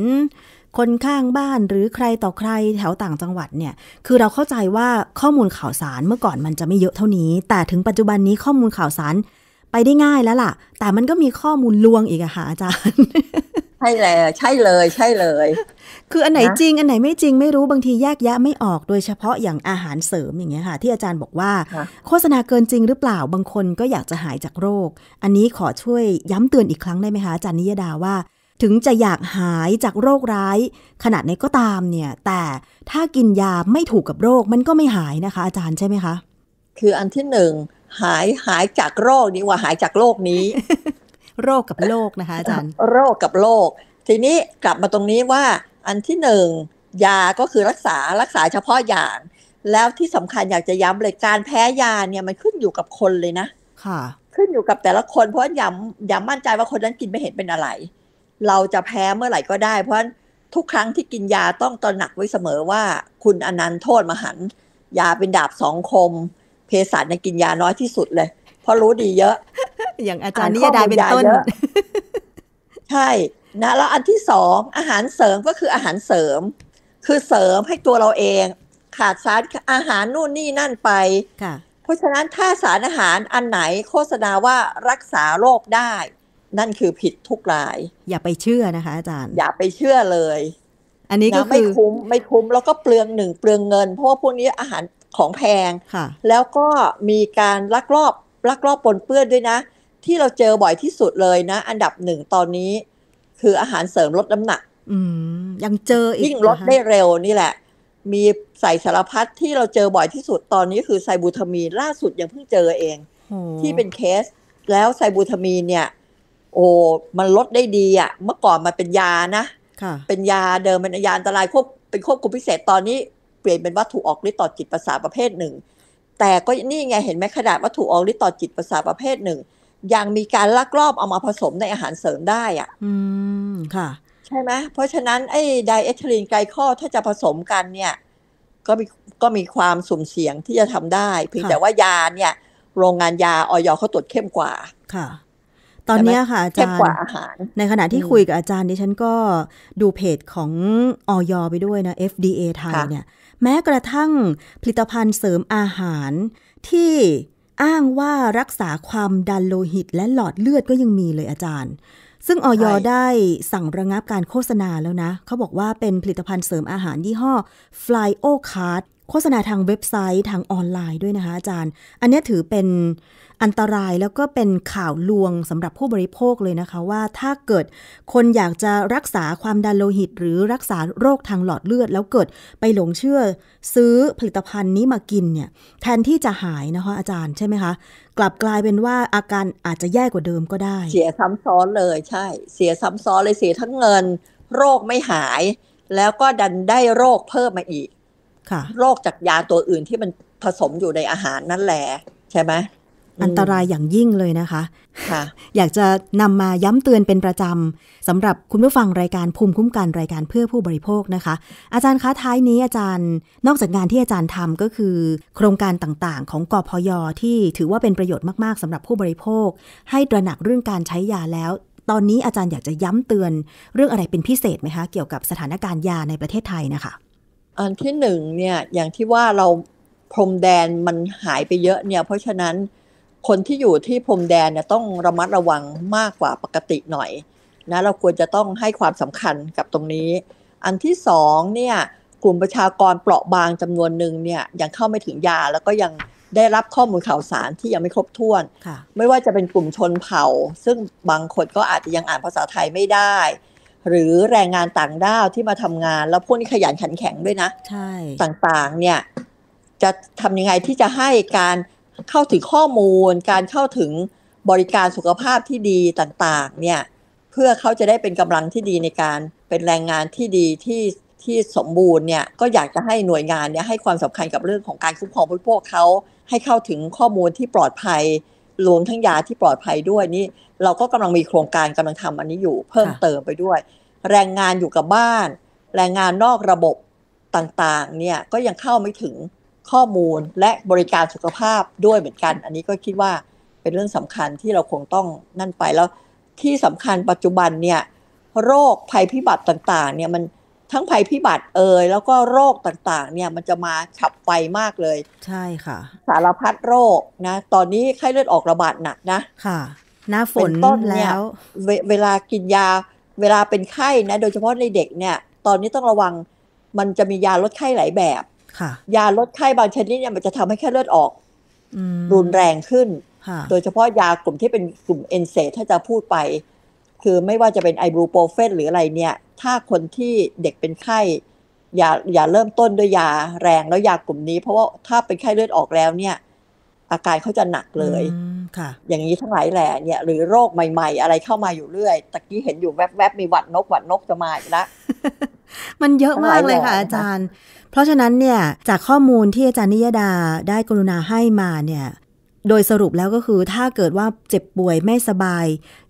คนข้างบ้านหรือใครต่อใครแถวต่างจังหวัดเนี่ย คือเราเข้าใจว่าข้อมูลข่าวสารเมื่อก่อนมันจะไม่เยอะเท่านี้ แต่ถึงปัจจุบันนี้ข้อมูลข่าวสารไปได้ง่ายแล้วล่ะ แต่มันก็มีข้อมูลลวงอีกอะค่ะอาจารย์ ใช่เลยใช่เลยใช่เลย คืออันไหนจริง อันไหนไม่จริงไม่รู้บางทีแยกแยะไม่ออกโดยเฉพาะอย่างอาหารเสริมอย่างเงี้ยค่ะ ที่อาจารย์บอกว่า โฆษณาเกินจริงหรือเปล่าบางคนก็อยากจะหายจากโรค อันนี้ขอช่วยย้ำเตือนอีกครั้งได้ไหมคะอาจารย์นิยดาว่า ถึงจะอยากหายจากโรคร้ายขนาดไหนก็ตามเนี่ย แต่ถ้ากินยาไม่ถูกกับโรคมันก็ไม่หายนะคะ อาจารย์ใช่ไหมคะ คืออันที่หนึ่งหายหายจากโรคนี้ว่าหายจากโรคนี้ โรคกับโรคนะคะอาจารย์โรคกับโรคทีนี้กลับมาตรงนี้ว่าอันที่หนึ่งยาก็คือรักษารักษาเฉพาะอย่างแล้วที่สำคัญอยากจะย้ำเลยการแพ้ยาเนี่ยมันขึ้นอยู่กับคนเลยนะ ค่ะ ขึ้นอยู่กับแต่ละคน เพราะย้ำย้ำมั่นใจว่าคนนั้นกินไม่เห็นเป็นอะไร เราจะแพ้เมื่อไหร่ก็ได้เพราะทุกครั้งที่กินยาต้องตระหนักไว้เสมอว่า คุณอนันต์โทษมหันยาเป็นดาบสองคมสัชนะกินยาน้อยที่สุดเลย เพราะรู้ดีเยอะ อย่างอาจารย์นิยดาเป็นต้นใช่ นะแล้วอันที่สองอาหารเสริมก็คืออาหารเสริม คือเสริมให้ตัวเราเอง ขาดสารอาหารนู่นนี่นั่นไปเพราะฉะนั้นถ้าสารอาหารอันไหนโฆษณาว่ารักษาโรคได้ นั่นคือผิดทุกราย อย่าไปเชื่อนะคะอาจารย์ อย่าไปเชื่อเลย อันนี้ก็คือไม่คุ้มไม่คุ้มแล้วก็เปลืองหนึ่งเปลืองเงินเพราะว่าพวกนี้อาหารของแพงแล้วก็มีการลักลอบลักลอบปนเปื้อนด้วยนะ ที่เราเจอบ่อยที่สุดเลยนะอันดับหนึ่งตอนนี้ คืออาหารเสริมลดน้ำหนักยังเจออีกยิ่งลดได้เร็วนี่แหละ มีใส่สารพัดที่เราเจอบ่อยที่สุดตอนนี้คือไซบูทามีน ล่าสุดยังเพิ่งเจอเอง ที่เป็นเคส แล้วไซบูทามีนเนี่ย โอ้มันลดได้ดีอะ่ะ เมื่อก่อนมันเป็นยานะเป็นยาเดิมเป็นยาอันตรายควบเป็นควบคุมพิเศษตอนนี้เปลี่ยนเป็นวัตถุออกฤทธิ์ต่อจิตประสาทประเภทหนึ่ง แต่ก็นี่ไงเห็นไหมขนาดวัตถุออกฤทธิ์ต่อจิตประสาทประเภทหนึ่งยังมีการลักลอบเอามาผสมในอาหารเสริมได้อ่ะอืมค่ะ ใช่ไหมเพราะฉะนั้นไอ้ไดเอทิลีนไกลคอถ้าจะผสมกันเนี่ย ก็มีก็มีความสุ่มเสี่ยงที่จะทำได้ เพียงแต่ว่ายาเนี่ย โรงงานยาออยเขาตรวจเข้มกว่าค่ะ ตอนนี้ค่ะอาจารย์าาในขณะที่คุยกับอาจารย์ดิฉันก็ดูเพจของออยไปด้วยนะ FDA ไทยเนี่ยแม้กระทั่งผลิตภัณฑ์เสริมอาหาร ที่อ้างว่ารักษาความดันโลหิต และหลอดเลือดก็ยังมีเลยอาจารย์ ซึ่งออยได้สั่งระงับการโฆษณาแล้วนะ เขาบอกว่าเป็นผลิตภัณฑ์เสริมอาหารยี่ห้อ Fly O Card โฆษณาทางเว็บไซต์ทางออนไลน์ด้วยนะคะอาจารย์ อันนี้ถือเป็นอันตรายแล้วก็เป็นข่าวลวงสำหรับผู้บริโภคเลยนะคะว่าถ้าเกิดคนอยากจะรักษาความดันโลหิต หรือรักษาโรคทางหลอดเลือด แล้วเกิดไปหลงเชื่อซื้อผลิตภัณฑ์นี้มากินเนี่ยแทนที่จะหายนะคะ อาจารย์ใช่ไหมคะ กลับกลายเป็นว่าอาการอาจจะแย่กว่าเดิมก็ได้ เสียซ้ำซ้อนเลยใช่ เสียซ้ำซ้อนเลยเสียทั้งเงิน โรคไม่หาย แล้วก็ดันได้โรคเพิ่มมาอีกโรคจากยาตัวอื่นที่มันผสมอยู่ในอาหารนั่นแหละใช่ไหมอันตรายอย่างยิ่งเลยนะคะค่ะอยากจะนำมาย้ำเตือนเป็นประจำสำหรับคุณผู้ฟังรายการภูมิคุ้มกันรายการเพื่อผู้บริโภคนะคะ อาจารย์คะท้ายนี้อาจารย์นอกจากงานที่อาจารย์ทำก็คือ โครงการต่างๆ ของกพยที่ถือว่าเป็นประโยชน์มาก ๆสำหรับผู้บริโภค ให้ตระหนักเรื่องการใช้ยาแล้ว ตอนนี้อาจารย์อยากจะย้ำเตือนเรื่องอะไรเป็นพิเศษไหมคะเกี่ยวกับสถานการณ์ยาในประเทศไทยนะคะอันที่หนึ่งเนี่ยอย่างที่ว่าเราพรมแดนมันหายไปเยอะเนี่ยเพราะฉะนั้นคนที่อยู่ที่พรมแดนเนี่ยต้องระมัดระวังมากกว่าปกติหน่อยนะเราควรจะต้องให้ความสำคัญกับตรงนี้ อันที่สองเนี่ย กลุ่มประชากรเปราะบางจำนวนหนึ่งเนี่ยยังเข้าไม่ถึงยาแล้วก็ยังได้รับข้อมูลข่าวสารที่ยังไม่ครบถ้วนไม่ว่าจะเป็นกลุ่มชนเผ่า ซึ่งบางคนก็อาจจะยังอ่านภาษาไทยไม่ได้ หรือแรงงานต่างด้าวที่มาทำงาน แล้วพวกนี้ขยันขันแข็งด้วยนะใช่ต่างๆเนี่ยจะทำยังไงที่จะให้การเข้าถึงข้อมูลการเข้าถึงบริการสุขภาพที่ดีต่างๆ เนี่ย เพื่อเขาจะได้เป็นกำลังที่ดีในการเป็นแรงงานที่ดีที่ที่สมบูรณ์เนี่ย ก็อยากจะให้หน่วยงานเนี่ยให้ความสำคัญกับเรื่องของการคุ้มครองผู้พวกเขาให้เข้าถึงข้อมูลที่ปลอดภัยรวมทั้งยาที่ปลอดภัยด้วยนี่เราก็กำลังมีโครงการกำลังทำอันนี้อยู่เพิ่มเติมไปด้วย แรงงานอยู่กับบ้าน แรงงานนอกระบบต่างๆ เนี่ยก็ยังเข้าไม่ถึงข้อมูลและบริการสุขภาพด้วยเหมือนกัน อันนี้ก็คิดว่าเป็นเรื่องสำคัญที่เราคงต้องนั่นไปแล้วที่สำคัญปัจจุบันเนี่ย โรคภัยพิบัติต่าง ๆ เนี่ยมันทั้งภัยพิบัติเอ่ยแล้วก็โรคต่างๆ เนี่ยมันจะมาฉับไวมากเลย ใช่ค่ะสารพัดโรคนะตอนนี้ไข้เลือดออกระบาดหนักนะค่ะหน้าฝนต้นแล้วเวเวลากินยาเวลาเป็นไข้นะโดยเฉพาะในเด็กเนี่ย ตอนนี้ต้องระวังมันจะมียาลดไข้หลายแบบยาลดไข้บางชนิดเนี่ยมันจะทำให้แค่เลือดออกรุนแรงขึ้นโดยเฉพาะยากลุ่มที่เป็นกลุ่มเอนเซถ้าจะพูดไป คือไม่ว่าจะเป็นไอบรูโปรเฟนหรืออะไรเนี่ย ถ้าคนที่เด็กเป็นไข้ อย่าอย่าเริ่มต้นด้วยยาแรงแล้วยากลุ่มนี้ เพราะว่าถ้าเป็นไข้เลือดออกแล้วเนี่ยอาการเขาจะหนักเลย ค่ะ อย่างนี้ทั้งหลายแหล่เนี่ย หรือโรคใหม่ๆ อะไรเข้ามาอยู่เรื่อย ตะกี้เห็นอยู่แวบๆ มีหวัดนกหวัดนกจะมาอีกละมันเยอะมากเลยค่ะอาจารย์ เพราะฉะนั้นเนี่ย จากข้อมูลที่อาจารย์นิยดาได้กรุณาให้มาเนี่ยโดยสรุปแล้วก็คือถ้าเกิดว่าเจ็บป่วยไม่สบาย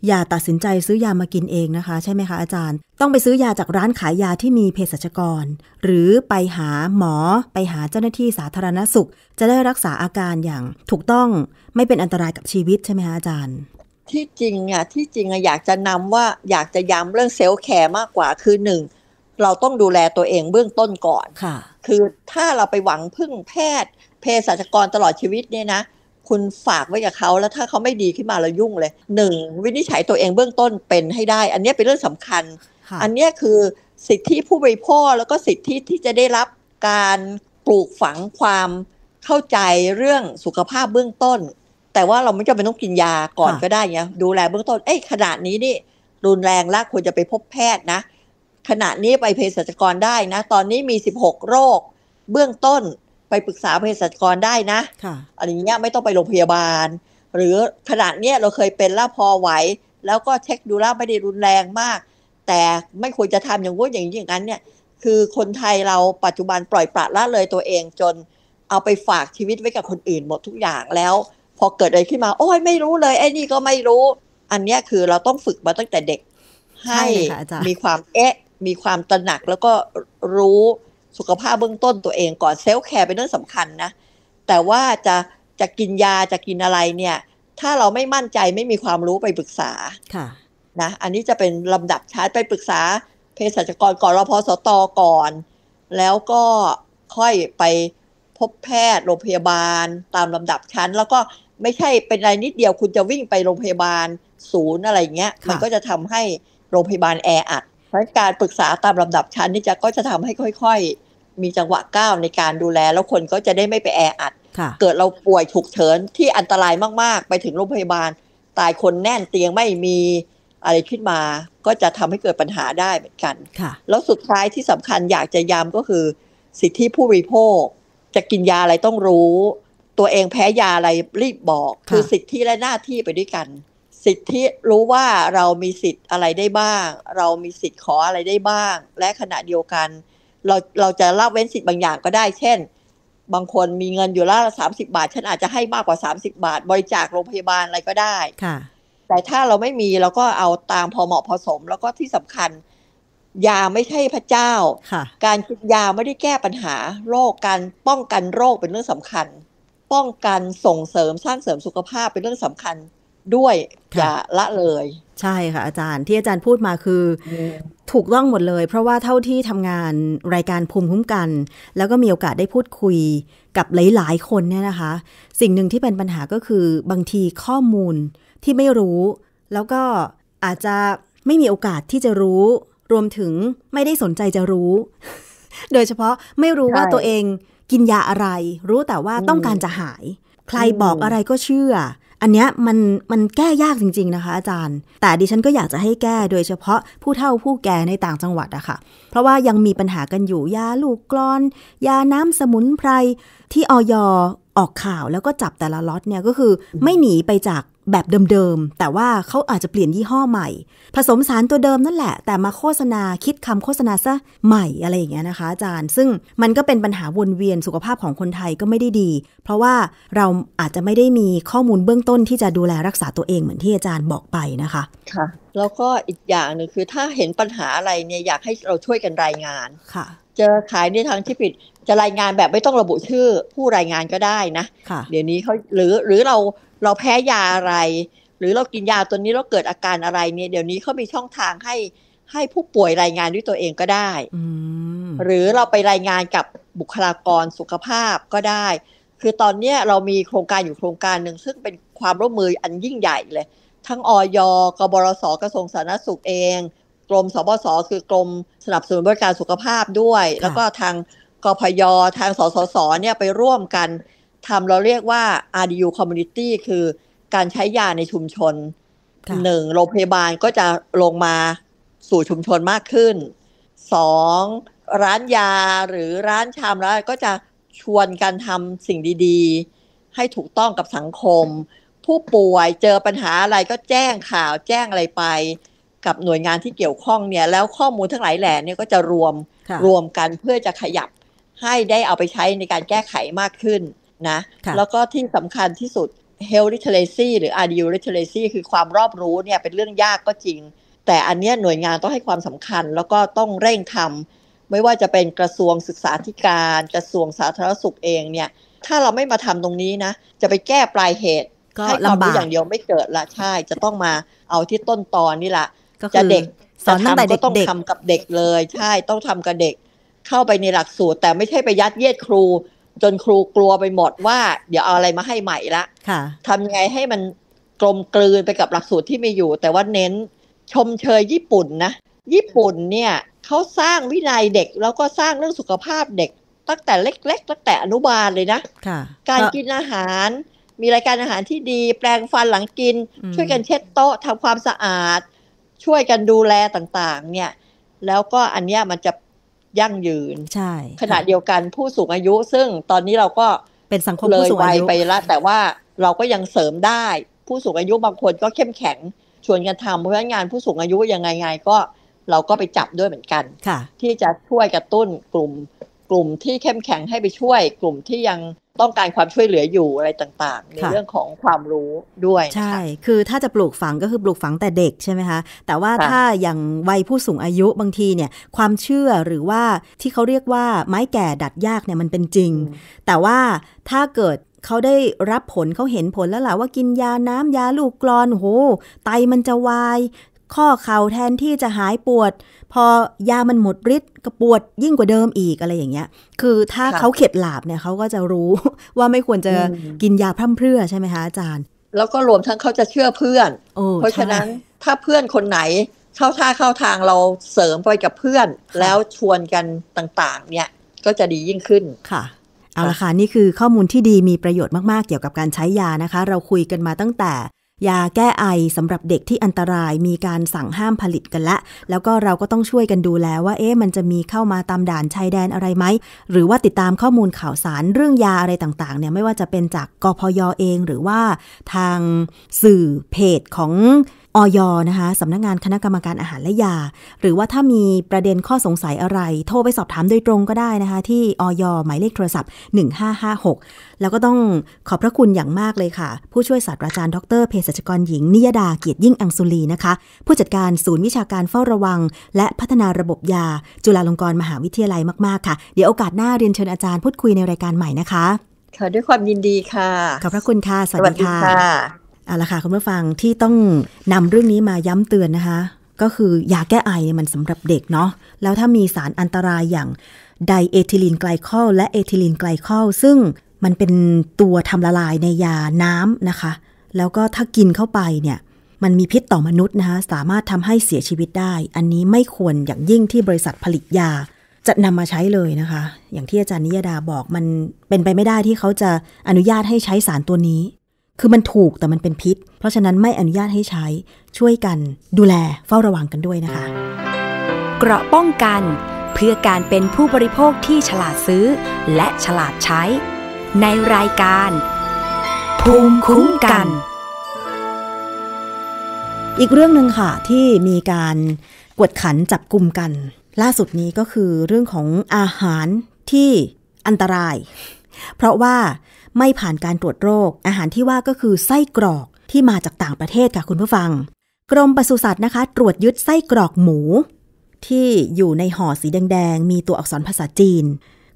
อย่าตัดสินใจซื้อยามากินเองนะคะ ใช่ไหมคะอาจารย์ ต้องไปซื้อยาจากร้านขายยาที่มีเภสัชกร หรือไปหาหมอไปหาเจ้าหน้าที่สาธารณสุข จะได้รักษาอาการอย่างถูกต้องไม่เป็นอันตรายกับชีวิตใช่ไหมคะอาจารย์ ที่จริงอ่ะที่จริงอ่ะอยากจะนำว่าอยากจะย้ำเรื่องเซลล์แคร์มากกว่าคือหนึ่งเราต้องดูแลตัวเองเบื้องต้นก่อนค่ะ คือถ้าเราไปหวังพึ่งแพทย์เภสัชกรตลอดชีวิตเนี่ยนะคุณฝากไว้กับเขาแล้วถ้าเขาไม่ดีขึ้นมาเรายุ่งเลยหนึ่งวินิจฉัยตัวเองเบื้องต้นเป็นให้ได้ อันนี้เป็นเรื่องสำคัญ อันนี้คือสิทธิผู้บริโภคแล้วก็สิทธิที่จะได้รับการปลูกฝังความเข้าใจเรื่องสุขภาพเบื้องต้น แต่ว่าเราไม่จำเป็นต้องกินยาก่อนก็ได้เนี่ยดูแลเบื้องต้น เอ้ยขนาดนี้นี่รุนแรงละควรจะไปพบแพทย์นะ ขณะนี้ไปเภสัชกรได้นะตอนนี้มี 16 โรคเบื้องต้นไปปรึกษาเภสัชกรได้นะอะไรเงี้ยไม่ต้องไปโรงพยาบาล หรือขนาดเนี้ยเราเคยเป็นแล้วพอไหว แล้วก็เช็คดูแล้วไม่ได้รุนแรงมาก แต่ไม่ควรจะทำอย่างงู้นอย่างนี้ อย่างนั้นเนี่ยคือคนไทยเราปัจจุบันปล่อยปละละเลยตัวเองจนเอาไปฝากชีวิตไว้กับคนอื่นหมดทุกอย่างแล้วพอเกิดอะไรขึ้นมา โอ้ยไม่รู้เลย ไอ้นี่ก็ไม่รู้ อันนี้คือเราต้องฝึกมาตั้งแต่เด็ก ให้มีความเอ๊ะมีความตระหนักแล้วก็รู้สุขภาพเบื้องต้นตัวเองก่อนเซลล์แคร์เป็นเรื่องสำคัญนะ แต่ว่าจะจะกินยาจะกินอะไรเนี่ย ถ้าเราไม่มั่นใจไม่มีความรู้ไปปรึกษาค่ะนะอันนี้จะเป็นลำดับชั้นไปปรึกษาเภสัชกรก่อนรอพอสตก่อน แล้วก็ค่อยไปพบแพทย์โรงพยาบาลตามลำดับชั้น แล้วก็ไม่ใช่เป็นอะไรนิดเดียวคุณจะวิ่งไปโรงพยาบาลศูนย์อะไรเงี้ยมันก็จะทำให้โรงพยาบาลแออัดเพราะการปรึกษาตามลำดับชั้นนี่จะก็จะทำให้ค่อยมีจังหวะก้าวในการดูแล แล้วคนก็จะได้ไม่ไปแออัด เกิดเราป่วยถูกเฉินที่อันตรายมากๆ ไปถึงโรงพยาบาล ตายคนแน่นเตียงไม่มีอะไรขึ้นมา ก็จะทำให้เกิดปัญหาได้เหมือนกัน แล้วสุดท้ายที่สำคัญอยากจะย้ำก็คือ สิทธิผู้บริโภค จะกินยาอะไรต้องรู้ ตัวเองแพ้ยาอะไรรีบบอกคือสิทธิและหน้าที่ไปด้วยกัน สิทธิรู้ว่าเรามีสิทธิ์อะไรได้บ้าง เรามีสิทธิ์ขออะไรได้บ้าง และขณะเดียวกันเราเราจะละเว้นสิทธิ์บางอย่างก็ได้ เช่น บางคนมีเงินอยู่ละสามสิบาท ฉันอาจจะให้มากกว่าสามสิบาทบริจาคโรงพยาบาลอะไรก็ได้ค่ะ แต่ถ้าเราไม่มีเราก็เอาตามพอเหมาะพอสม แล้วก็ที่สำคัญ ยาไม่ใช่พระเจ้าการกินยาไม่ได้แก้ปัญหา โรคการป้องกันโรคเป็นเรื่องสำคัญ ป้องกันส่งเสริมสร้างเสริมสุขภาพเป็นเรื่องสำคัญด้วยอย่าละเลย ใช่ค่ะอาจารย์ ที่อาจารย์พูดมาคือถูกต้องหมดเลย เพราะว่าเท่าที่ทำงานรายการภูมิคุ้มกัน แล้วก็มีโอกาสได้พูดคุยกับหลาย ๆ คนเนี่ยนะคะ สิ่งหนึ่งที่เป็นปัญหาก็คือ บางทีข้อมูลที่ไม่รู้ แล้วก็อาจจะ ไม่มีโอกาสที่จะรู้ รวมถึงไม่ได้สนใจจะรู้ โดยเฉพาะไม่รู้ว่าตัวเองกินยาอะไร รู้แต่ว่าต้องการจะหาย ใครบอกอะไรก็เชื่ออันเนี้ยมันมันแก้ยากจริง ๆ นะคะ อาจารย์ แต่ดิฉันก็อยากจะให้แก้โดยเฉพาะผู้เฒ่าผู้แก่ในต่างจังหวัดอะคะ่ะ เพราะว่ายังมีปัญหากันอยู่ ยาลูกกรอน ยาน้ำสมุนไพร ที่ออยออกข่าวแล้วก็จับแต่ละล็อตเนี่ย ก็คือไม่หนีไปจากแบบเดิม ๆ แต่ว่าเขาอาจจะเปลี่ยนยี่ห้อใหม่ ผสมสารตัวเดิมนั่นแหละ แต่มาโฆษณาคิดคำโฆษณาซะใหม่อะไรอย่างเงี้ยนะคะอาจารย์ซึ่งมันก็เป็นปัญหาวนเวียนสุขภาพของคนไทยก็ไม่ได้ดี เพราะว่าเราอาจจะไม่ได้มีข้อมูลเบื้องต้นที่จะดูแลรักษาตัวเองเหมือนที่อาจารย์บอกไปนะคะค่ะแล้วก็อีกอย่างหนึ่งคือถ้าเห็นปัญหาอะไรเนี่ยอยากให้เราช่วยกันรายงานค่ะเจอขายในทางที่ผิดจะรายงานแบบไม่ต้องระบุชื่อผู้รายงานก็ได้นะะเดี๋ยวนี้เขาหรือหรือเราเราแพ้ยาอะไร หรือเรากินยาตัวนี้เราเกิดอาการอะไรเนี่ยเดี๋ยวนี้เขามีช่องทางให้ให้ผู้ป่วยรายงานด้วยตัวเองก็ได้หรือเราไปรายงานกับบุคลากรสุขภาพก็ได้ คือตอนนี้เรามีโครงการอยู่โครงการหนึ่งซึ่งเป็นความร่วมมืออันยิ่งใหญ่เลย ทั้งออยกบรสกระทรวงสาธารณสุขเองกรมสบศคือกรมสนับสนุนบริการสุขภาพด้วย แล้วก็ทางกพยทางสสสเนี่ยไปร่วมกันทำเราเรียกว่า RDU community คือการใช้ยาในชุมชน หนึ่งโรงพยาบาลก็จะลงมาสู่ชุมชนมากขึ้น สอง ร้านยาหรือร้านชามร้านก็จะชวนกันทำสิ่งดี ๆ ให้ถูกต้องกับสังคม ผู้ป่วยเจอปัญหาอะไรก็แจ้งข่าวแจ้งอะไรไป กับหน่วยงานที่เกี่ยวข้องเนี่ย แล้วข้อมูลทั้งหลายแหล่เนี่ยก็จะรวมรวมกันเพื่อจะขยับให้ได้เอาไปใช้ในการแก้ไขมากขึ้นนะแล้วก็ที่สำคัญที่สุด health literacy หรือ i d u literacy คือความรอบรู้เนี่ยเป็นเรื่องยากก็จริง แต่อันเนี้ยหน่วยงานต้องให้ความสำคัญ แล้วก็ต้องเร่งทำไม่ว่าจะเป็นกระทรวงศึกษาธิการ กระทรวงสาธารณสุขเองเนี่ยถ้าเราไม่มาทำตรงนี้นะ จะไปแก้ปลายเหตุให้ความรู้อย่างเดียวไม่เกิดละ ใช่จะต้องมาเอาที่ต้นตอนนี่ละจะเด็กสอนตั้งแต่เด็กต้องทำกับเด็กเลย ใช่ต้องทำกับเด็กเข้าไปในหลักสูตร แต่ไม่ใช่ไปยัดเยียดครูจนครูกลัวไปหมดว่าเดี๋ยวเอาอะไรมาให้ใหม่ละทำยังไงให้มันกลมกลืนไปกับหลักสูตรที่มีอยู่ แต่ว่าเน้นชมเชยญี่ปุ่นนะ ญี่ปุ่นเนี่ยเขาสร้างวินัยเด็ก แล้วก็สร้างเรื่องสุขภาพเด็กตั้งแต่เล็ก ๆ ตั้งแต่อนุบาลเลยนะะการกินอาหาร มีรายการอาหารที่ดีแปลงฟันหลังกิน ช่วยกันเช็ดโต๊ะทำความสะอาด ช่วยกันดูแลต่างๆ เนี่ยแล้วก็อันเนี้ยมันจะยั่งยืน ใช่ ขณะเดียวกันผู้สูงอายุ ซึ่งตอนนี้เราก็เป็นสังคมผู้สูงอายุไปละ แต่ว่าเราก็ยังเสริมได้ผู้สูงอายุบางคนก็เข้มแข็ง ชวนกันทำเพราะงานผู้สูงอายุยังไงไงก็เราก็ไปจับด้วยเหมือนกันที่จะช่วยกระตุ้นกลุ่มกลุ่มที่เข้มแข็งให้ไปช่วยกลุ่มที่ยังต้องการความช่วยเหลืออยู่อะไรต่างๆในเรื่องของความรู้ด้วย ใช่ คือถ้าจะปลูกฝังก็คือปลูกฝังแต่เด็กใช่ไหมคะแต่ว่าถ้าอย่างวัยผู้สูงอายุบางทีเนี่ย ความเชื่อหรือว่าที่เขาเรียกว่าไม้แก่ดัดยากเนี่ยมันเป็นจริง แต่ว่าถ้าเกิดเขาได้รับผลเขาเห็นผลแล้วล่ะว่ากินยาน้ำยาลูกกรอนโหไตมันจะวายข้อเข่าแทนที่จะหายปวด พอยามันหมดฤทธิ์ก็ปวดยิ่งกว่าเดิมอีก อะไรอย่างเงี้ยคือถ้าเขาเข็ดหลาบเนี่ยเขาก็จะรู้ ว่าไม่ควรจะกินยาพร่ำเพรื่อใช่ไหมคะอาจารย์ แล้วก็รวมทั้งเขาจะเชื่อเพื่อน เพราะฉะนั้นถ้าเพื่อนคนไหนเข้าท่าเข้าทางเราเสริมไปกับเพื่อนแล้วชวนกันต่างๆเนี่ย ก็จะดียิ่งขึ้นค่ะเอาละค่ะนี่คือข้อมูลที่ดีมีประโยชน์มากๆเกี่ยวกับการใช้ยานะคะ เราคุยกันมาตั้งแต่ยาแก้ไอสำหรับเด็กที่อันตรายมีการสั่งห้ามผลิตกันละแล้วก็เราก็ต้องช่วยกันดูแลว่า เอ๊ะ มันจะมีเข้ามาตามด่านชายแดนอะไรไหม หรือว่าติดตามข้อมูลข่าวสารเรื่องยาอะไรต่าง ๆ เนี่ย ไม่ว่าจะเป็นจากกพยอเองหรือว่าทางสื่อเพจของอยนะคะสำนักงงานคณะกรรมการอาหาร และยา หรือว่าถ้ามีประเด็นข้อสงสัยอะไร โทรไปสอบถามโดยตรงก็ได้นะคะ ที่อย หมายเลขโทรศัพท์ 1556 แล้วก็ต้องขอบพระคุณอย่างมากเลยค่ะ ผู้ช่วยศาสตราจารย์ดรเภสัชกรหญิง นิยดาเกียรติยิ่งอังสุลีนะคะ ผู้จัดการศูนย์วิชาการเฝ้าระวัง และพัฒนาระบบยาจุฬาลงกรณ์มหาวิทยาลัยมากๆค่ะเดี๋ยวโอกาสหน้าเรียนเชิญอาจารย์พูดคุยในรายการใหม่นะคะค่ะด้วยความยินดีค่ะ ขอบพระคุณค่ะสวัสดีค่ะเอาละค่ะ คุณผู้ฟังที่ต้องนำเรื่องนี้มาย้ำเตือนนะคะ ก็คือ ยาแก้ไอมันสำหรับเด็กเนาะแล้วถ้ามีสารอันตรายอย่างไดเอทิลีนไกลคอลและเอทิลีนไกลคอลซึ่งมันเป็นตัวทำละลายในยาน้ำนะคะ แล้วก็ถ้ากินเข้าไปเนี่ย มันมีพิษต่อมนุษย์นะคะ สามารถทำให้เสียชีวิตได้ อันนี้ไม่ควรอย่างยิ่งที่บริษัทผลิตยา จะนำมาใช้เลยนะคะ อย่างที่อาจารย์นิยดาบอกมันเป็นไปไม่ได้ที่เขาจะอนุญาตให้ใช้สารตัวนี้คือมันถูกแต่มันเป็นพิษ เพราะฉะนั้นไม่อนุญาตให้ใช้ช่วยกันดูแลเฝ้าระวังกันด้วยนะคะ เกราะป้องกันเพื่อการเป็นผู้บริโภคที่ฉลาดซื้อและฉลาดใช้ในรายการภูมิคุ้มกัน อีกเรื่องหนึ่งค่ะที่มีการกวดขันจับกลุ่มกัน ล่าสุดนี้ก็คือเรื่องของอาหารที่อันตราย เพราะว่าไม่ผ่านการตรวจโรค อาหารที่ว่าก็คือไส้กรอกที่มาจากต่างประเทศค่ะคุณผู้ฟัง กรมปศุสัตว์นะคะ ตรวจยึดไส้กรอกหมู ที่อยู่ในห่อสีแดงๆมีตัวอักษรภาษาจีน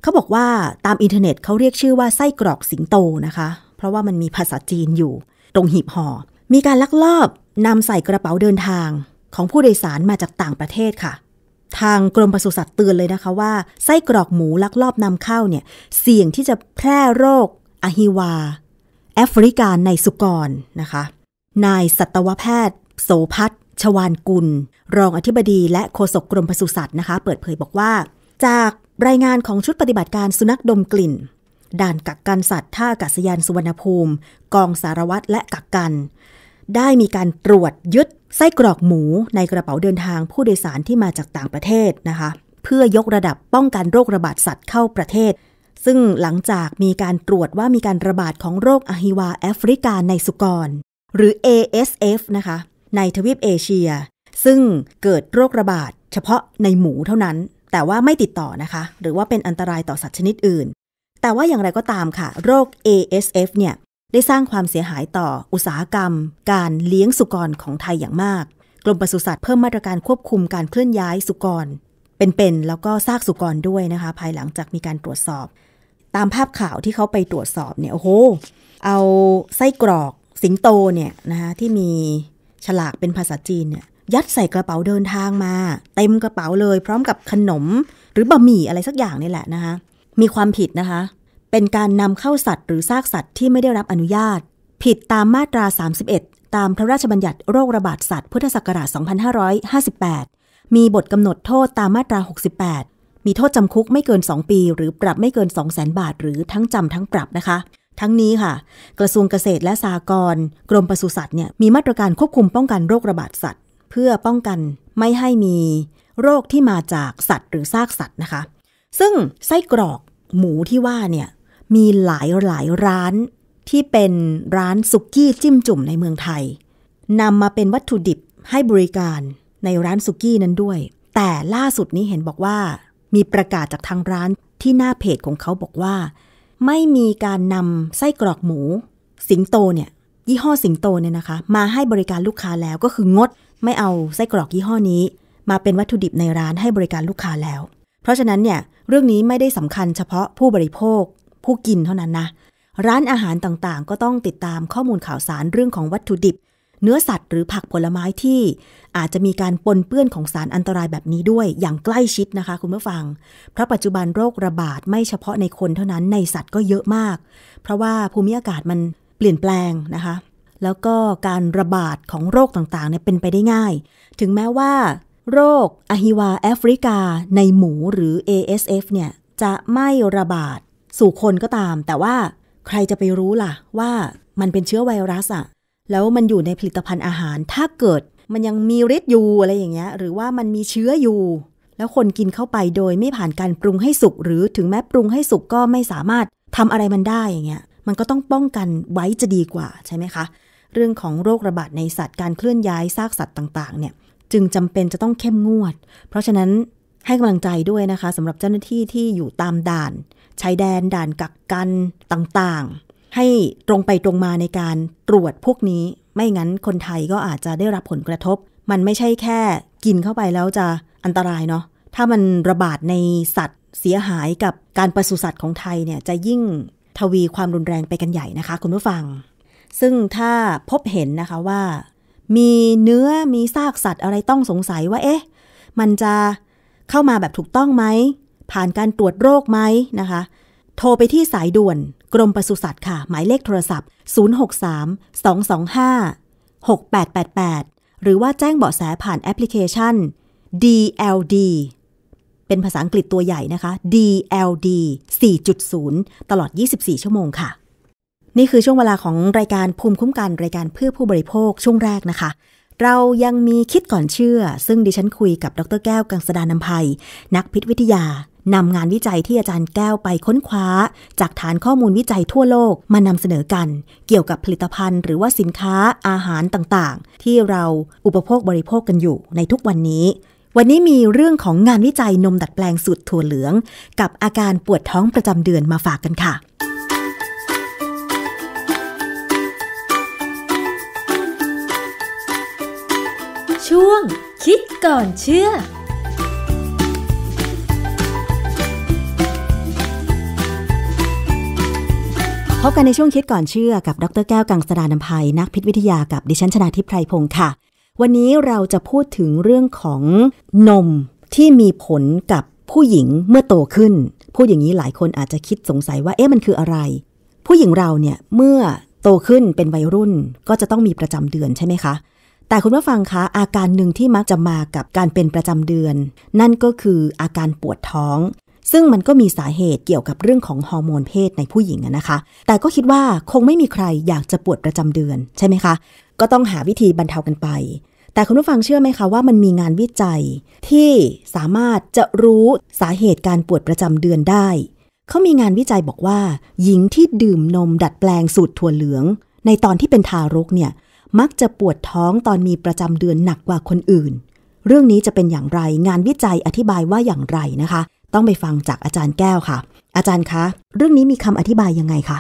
เขาบอกว่าตามอินเทอร์เน็ตเขาเรียกชื่อว่า ไส้กรอกสิงโตนะคะ เพราะว่ามันมีภาษาจีนอยู่ ตรงหีบห่อมีการลักลอบนำใส่กระเป๋าเดินทาง ของผู้โดยสารมาจากต่างประเทศค่ะ ทางกรมปศุสัตว์เตือนเลยนะคะว่าไส้กรอกหมูลักลอบนำเข้าเนี่ยเสี่ยงที่จะแพร่โรคอฮิวา แอฟริกาในสุกร นะคะ นายสัตวแพทย์ โสพัฒชวานกุล รองอธิบดีและโฆษกกรมปศุสัตว์นะคะ เปิดเผยบอกว่า จากรายงานของชุดปฏิบัติการสุนัขดมกลิ่น ด่านกักกันสัตว์ท่าอากาศยานสุวรรณภูมิ กองสารวัตรและกักกัน ได้มีการตรวจยึดไส้กรอกหมู ในกระเป๋าเดินทางผู้โดยสารที่มาจากต่างประเทศนะคะเพื่อยกระดับป้องกันโรคระบาดสัตว์เข้าประเทศซึ่งหลังจากมีการตรวจว่ามีการระบาดของโรคอหิวาแอฟริกาในสุกร หรือ ASF นะคะ ในทวีปเอเชีย ซึ่งเกิดโรคระบาดเฉพาะในหมูเท่านั้น แต่ว่าไม่ติดต่อนะคะ หรือว่าเป็นอันตรายต่อสัตว์ชนิดอื่น แต่ว่าอย่างไรก็ตามค่ะ โรค ASF เนี่ย ได้สร้างความเสียหายต่ออุตสาหกรรม การเลี้ยงสุกรของไทยอย่างมาก กรมปศุสัตว์เพิ่มมาตรการควบคุมการเคลื่อนย้ายสุกร เป็นๆ แล้วก็ซากสุกรด้วยนะคะ ภายหลังจากมีการตรวจสอบตามภาพข่าวที่เขาไปตรวจสอบเนี่ยโอ้โห เอาไส้กรอกสิงโตเนี่ยนะคะที่มีฉลากเป็นภาษาจีนเนี่ยยัดใส่กระเป๋าเดินทางมา เต็มกระเป๋าเลยพร้อมกับขนมหรือบะหมี่อะไรสักอย่างนี่แหละนะคะมีความผิดนะคะ เป็นการนำเข้าสัตว์หรือซากสัตว์ที่ไม่ได้รับอนุญาต ผิดตามมาตรา 31 ตามพระราชบัญญัติโรคระบาดสัตว์พุทธศักราช2558 มีบทกำหนดโทษตามมาตรา 68มีโทษจำคุกไม่เกิน 2 ปีหรือปรับไม่เกิน2 0 0แสนบาท หรือทั้งจำทั้งปรับนะคะ ทั้งนี้ค่ะ กระทรวงเกษตรและสหกรณ์กรมปศุสัตว์เนี่ยมีมาตรการควบคุมป้องกันโรคระบาดสัตว์ เพื่อป้องกันไม่ให้มีโรคที่มาจากสัตว์หรือซากสัตว์นะคะ ซึ่งไส้กรอกหมูที่ว่าเนี่ยมีหลายหลายร้านที่เป็นร้านสุกี้จิ้มจุ่มในเมืองไทยนำมาเป็นวัตถุดิบให้บริการในร้านสุกี้นั้นด้วย แต่ล่าสุดนี้เห็นบอกว่ามีประกาศจากทางร้านที่หน้าเพจของเขาบอกว่า ไม่มีการนำไส้กรอกหมู สิงโตเนี่ยยี่ห้อสิงโตเนี่ยนะคะ มาให้บริการลูกค้าแล้วก็คืองด ไม่เอาไส้กรอกยี่ห้อนี้ มาเป็นวัตถุดิบในร้านให้บริการลูกค้าแล้ว เพราะฉะนั้นเนี่ยเรื่องนี้ไม่ได้สำคัญเฉพาะผู้บริโภค ผู้กินเท่านั้นนะ ร้านอาหารต่างๆ ก็ต้องติดตามข้อมูลข่าวสาร เรื่องของวัตถุดิบเนื้อสัตว์หรือผักผลไม้ที่ อาจจะมีการปนเปื้อนของสารอันตรายแบบนี้ด้วยอย่างใกล้ชิดนะคะคุณผู้ฟัง เพราะปัจจุบันโรคระบาดไม่เฉพาะในคนเท่านั้นในสัตว์ก็เยอะมาก เพราะว่าภูมิอากาศมันเปลี่ยนแปลงนะคะ แล้วก็การระบาดของโรคต่างๆเนี่ยเป็นไปได้ง่าย ถึงแม้ว่าโรคอหิวาแอฟริกา ในหมูหรือ ASF เนี่ยจะไม่ระบาดสู่คนก็ตาม แต่ว่าใครจะไปรู้ล่ะ ว่ามันเป็นเชื้อไวรัสอะแล้วมันอยู่ในผลิตภัณฑ์อาหาร ถ้าเกิดมันยังมีฤทธิ์อยู่อะไรอย่างเงี้ย หรือว่ามันมีเชื้ออยู่ แล้วคนกินเข้าไปโดยไม่ผ่านการปรุงให้สุก หรือถึงแม้ปรุงให้สุกก็ไม่สามารถทำอะไรมันได้ อย่างเงี้ย มันก็ต้องป้องกันไว้จะดีกว่าใช่ไหมคะ เรื่องของโรคระบาดในสัตว์ การเคลื่อนย้ายซากสัตว์ต่างๆ เนี่ย จึงจำเป็นจะต้องเข้มงวด เพราะฉะนั้นให้กำลังใจด้วยนะคะสำหรับเจ้าหน้าที่ที่อยู่ตามด่าน ชายแดน ด่านกักกันต่างๆให้ตรงไปตรงมาในการตรวจพวกนี้ ไม่งั้นคนไทยก็อาจจะได้รับผลกระทบ มันไม่ใช่แค่กินเข้าไปแล้วจะอันตรายเนาะถ้ามันระบาดในสัตว์เสียหายกับการปศุสัตว์ของไทยเนี่ย จะยิ่งทวีความรุนแรงไปกันใหญ่นะคะคุณผู้ฟัง ซึ่งถ้าพบเห็นนะคะว่า มีเนื้อมีซากสัตว์อะไรต้องสงสัยว่าเอ๊ะมันจะเข้ามาแบบถูกต้องไหมผ่านการตรวจโรคไหมนะคะ โทรไปที่สายด่วนกรมปศุสัตว์ค่ะ หมายเลขโทรศัพท์ 063-225-6888 หรือว่าแจ้งเบาะแสผ่านแอปพลิเคชัน DLD เป็นภาษาอังกฤษตัวใหญ่นะคะ DLD 4.0 ตลอด 24 ชั่วโมงค่ะ นี่คือช่วงเวลาของรายการภูมิคุ้มกันรายการเพื่อผู้บริโภคช่วงแรกนะคะ เรายังมีคิดก่อนเชื่อ ซึ่งดิฉันคุยกับดรแก้ว กังสดานนภัย นักพิษวิทยานำงานวิจัยที่อาจารย์แก้วไปค้นคว้า จากฐานข้อมูลวิจัยทั่วโลกมานำเสนอกันเกี่ยวกับผลิตภัณฑ์หรือว่าสินค้าอาหารต่างๆ ที่เราอุปโภคบริโภคกันอยู่ในทุกวันนี้ วันนี้มีเรื่องของงานวิจัยนมดัดแปลงสูตรถั่วเหลือง กับอาการปวดท้องประจำเดือนมาฝากกันค่ะ ช่วงคิดก่อนเชื่อพบกันในช่วงคิดก่อนเชื่อกับดรแก้วกังสดานนภัยนักพิษวิทยากับดิฉันชนาทิพไพรพงศ์ค่ะ วันนี้เราจะพูดถึงเรื่องของนมที่มีผลกับผู้หญิงเมื่อโตขึ้นพูดอย่างนี้หลายคนอาจจะคิดสงสัยว่าเอ๊ะมันคืออะไร ผู้หญิงเราเนี่ย เมื่อโตขึ้นเป็นวัยรุ่นก็จะต้องมีประจำเดือนใช่ไหมคะ แต่คุณผู้ฟังคะอาการหนึ่งที่มักจะมากับการเป็นประจำเดือน นั่นก็คืออาการปวดท้องซึ่งมันก็มีสาเหตุเกี่ยวกับเรื่องของฮอร์โมนเพศ ในผู้หญิงนะคะ แต่ก็คิดว่าคงไม่มีใครอยากจะปวดประจำเดือน ใช่ไหมคะ ก็ต้องหาวิธีบรรเทากันไป แต่คุณผู้ฟังเชื่อไหมคะว่ามันมีงานวิจัยที่สามารถจะรู้สาเหตุการปวดประจำเดือนได้ เขามีงานวิจัยบอกว่าหญิงที่ดื่มนม ดัดแปลงสูตรถั่วเหลือง ในตอนที่เป็นทารกเนี่ย มักจะปวดท้องตอนมีประจำเดือนหนักกว่าคนอื่น เรื่องนี้จะเป็นอย่างไร งานวิจัยอธิบายว่าอย่างไรนะคะต้องไปฟังจากอาจารย์แก้วค่ะ อาจารย์คะ เรื่องนี้มีคำอธิบายยังไงคะ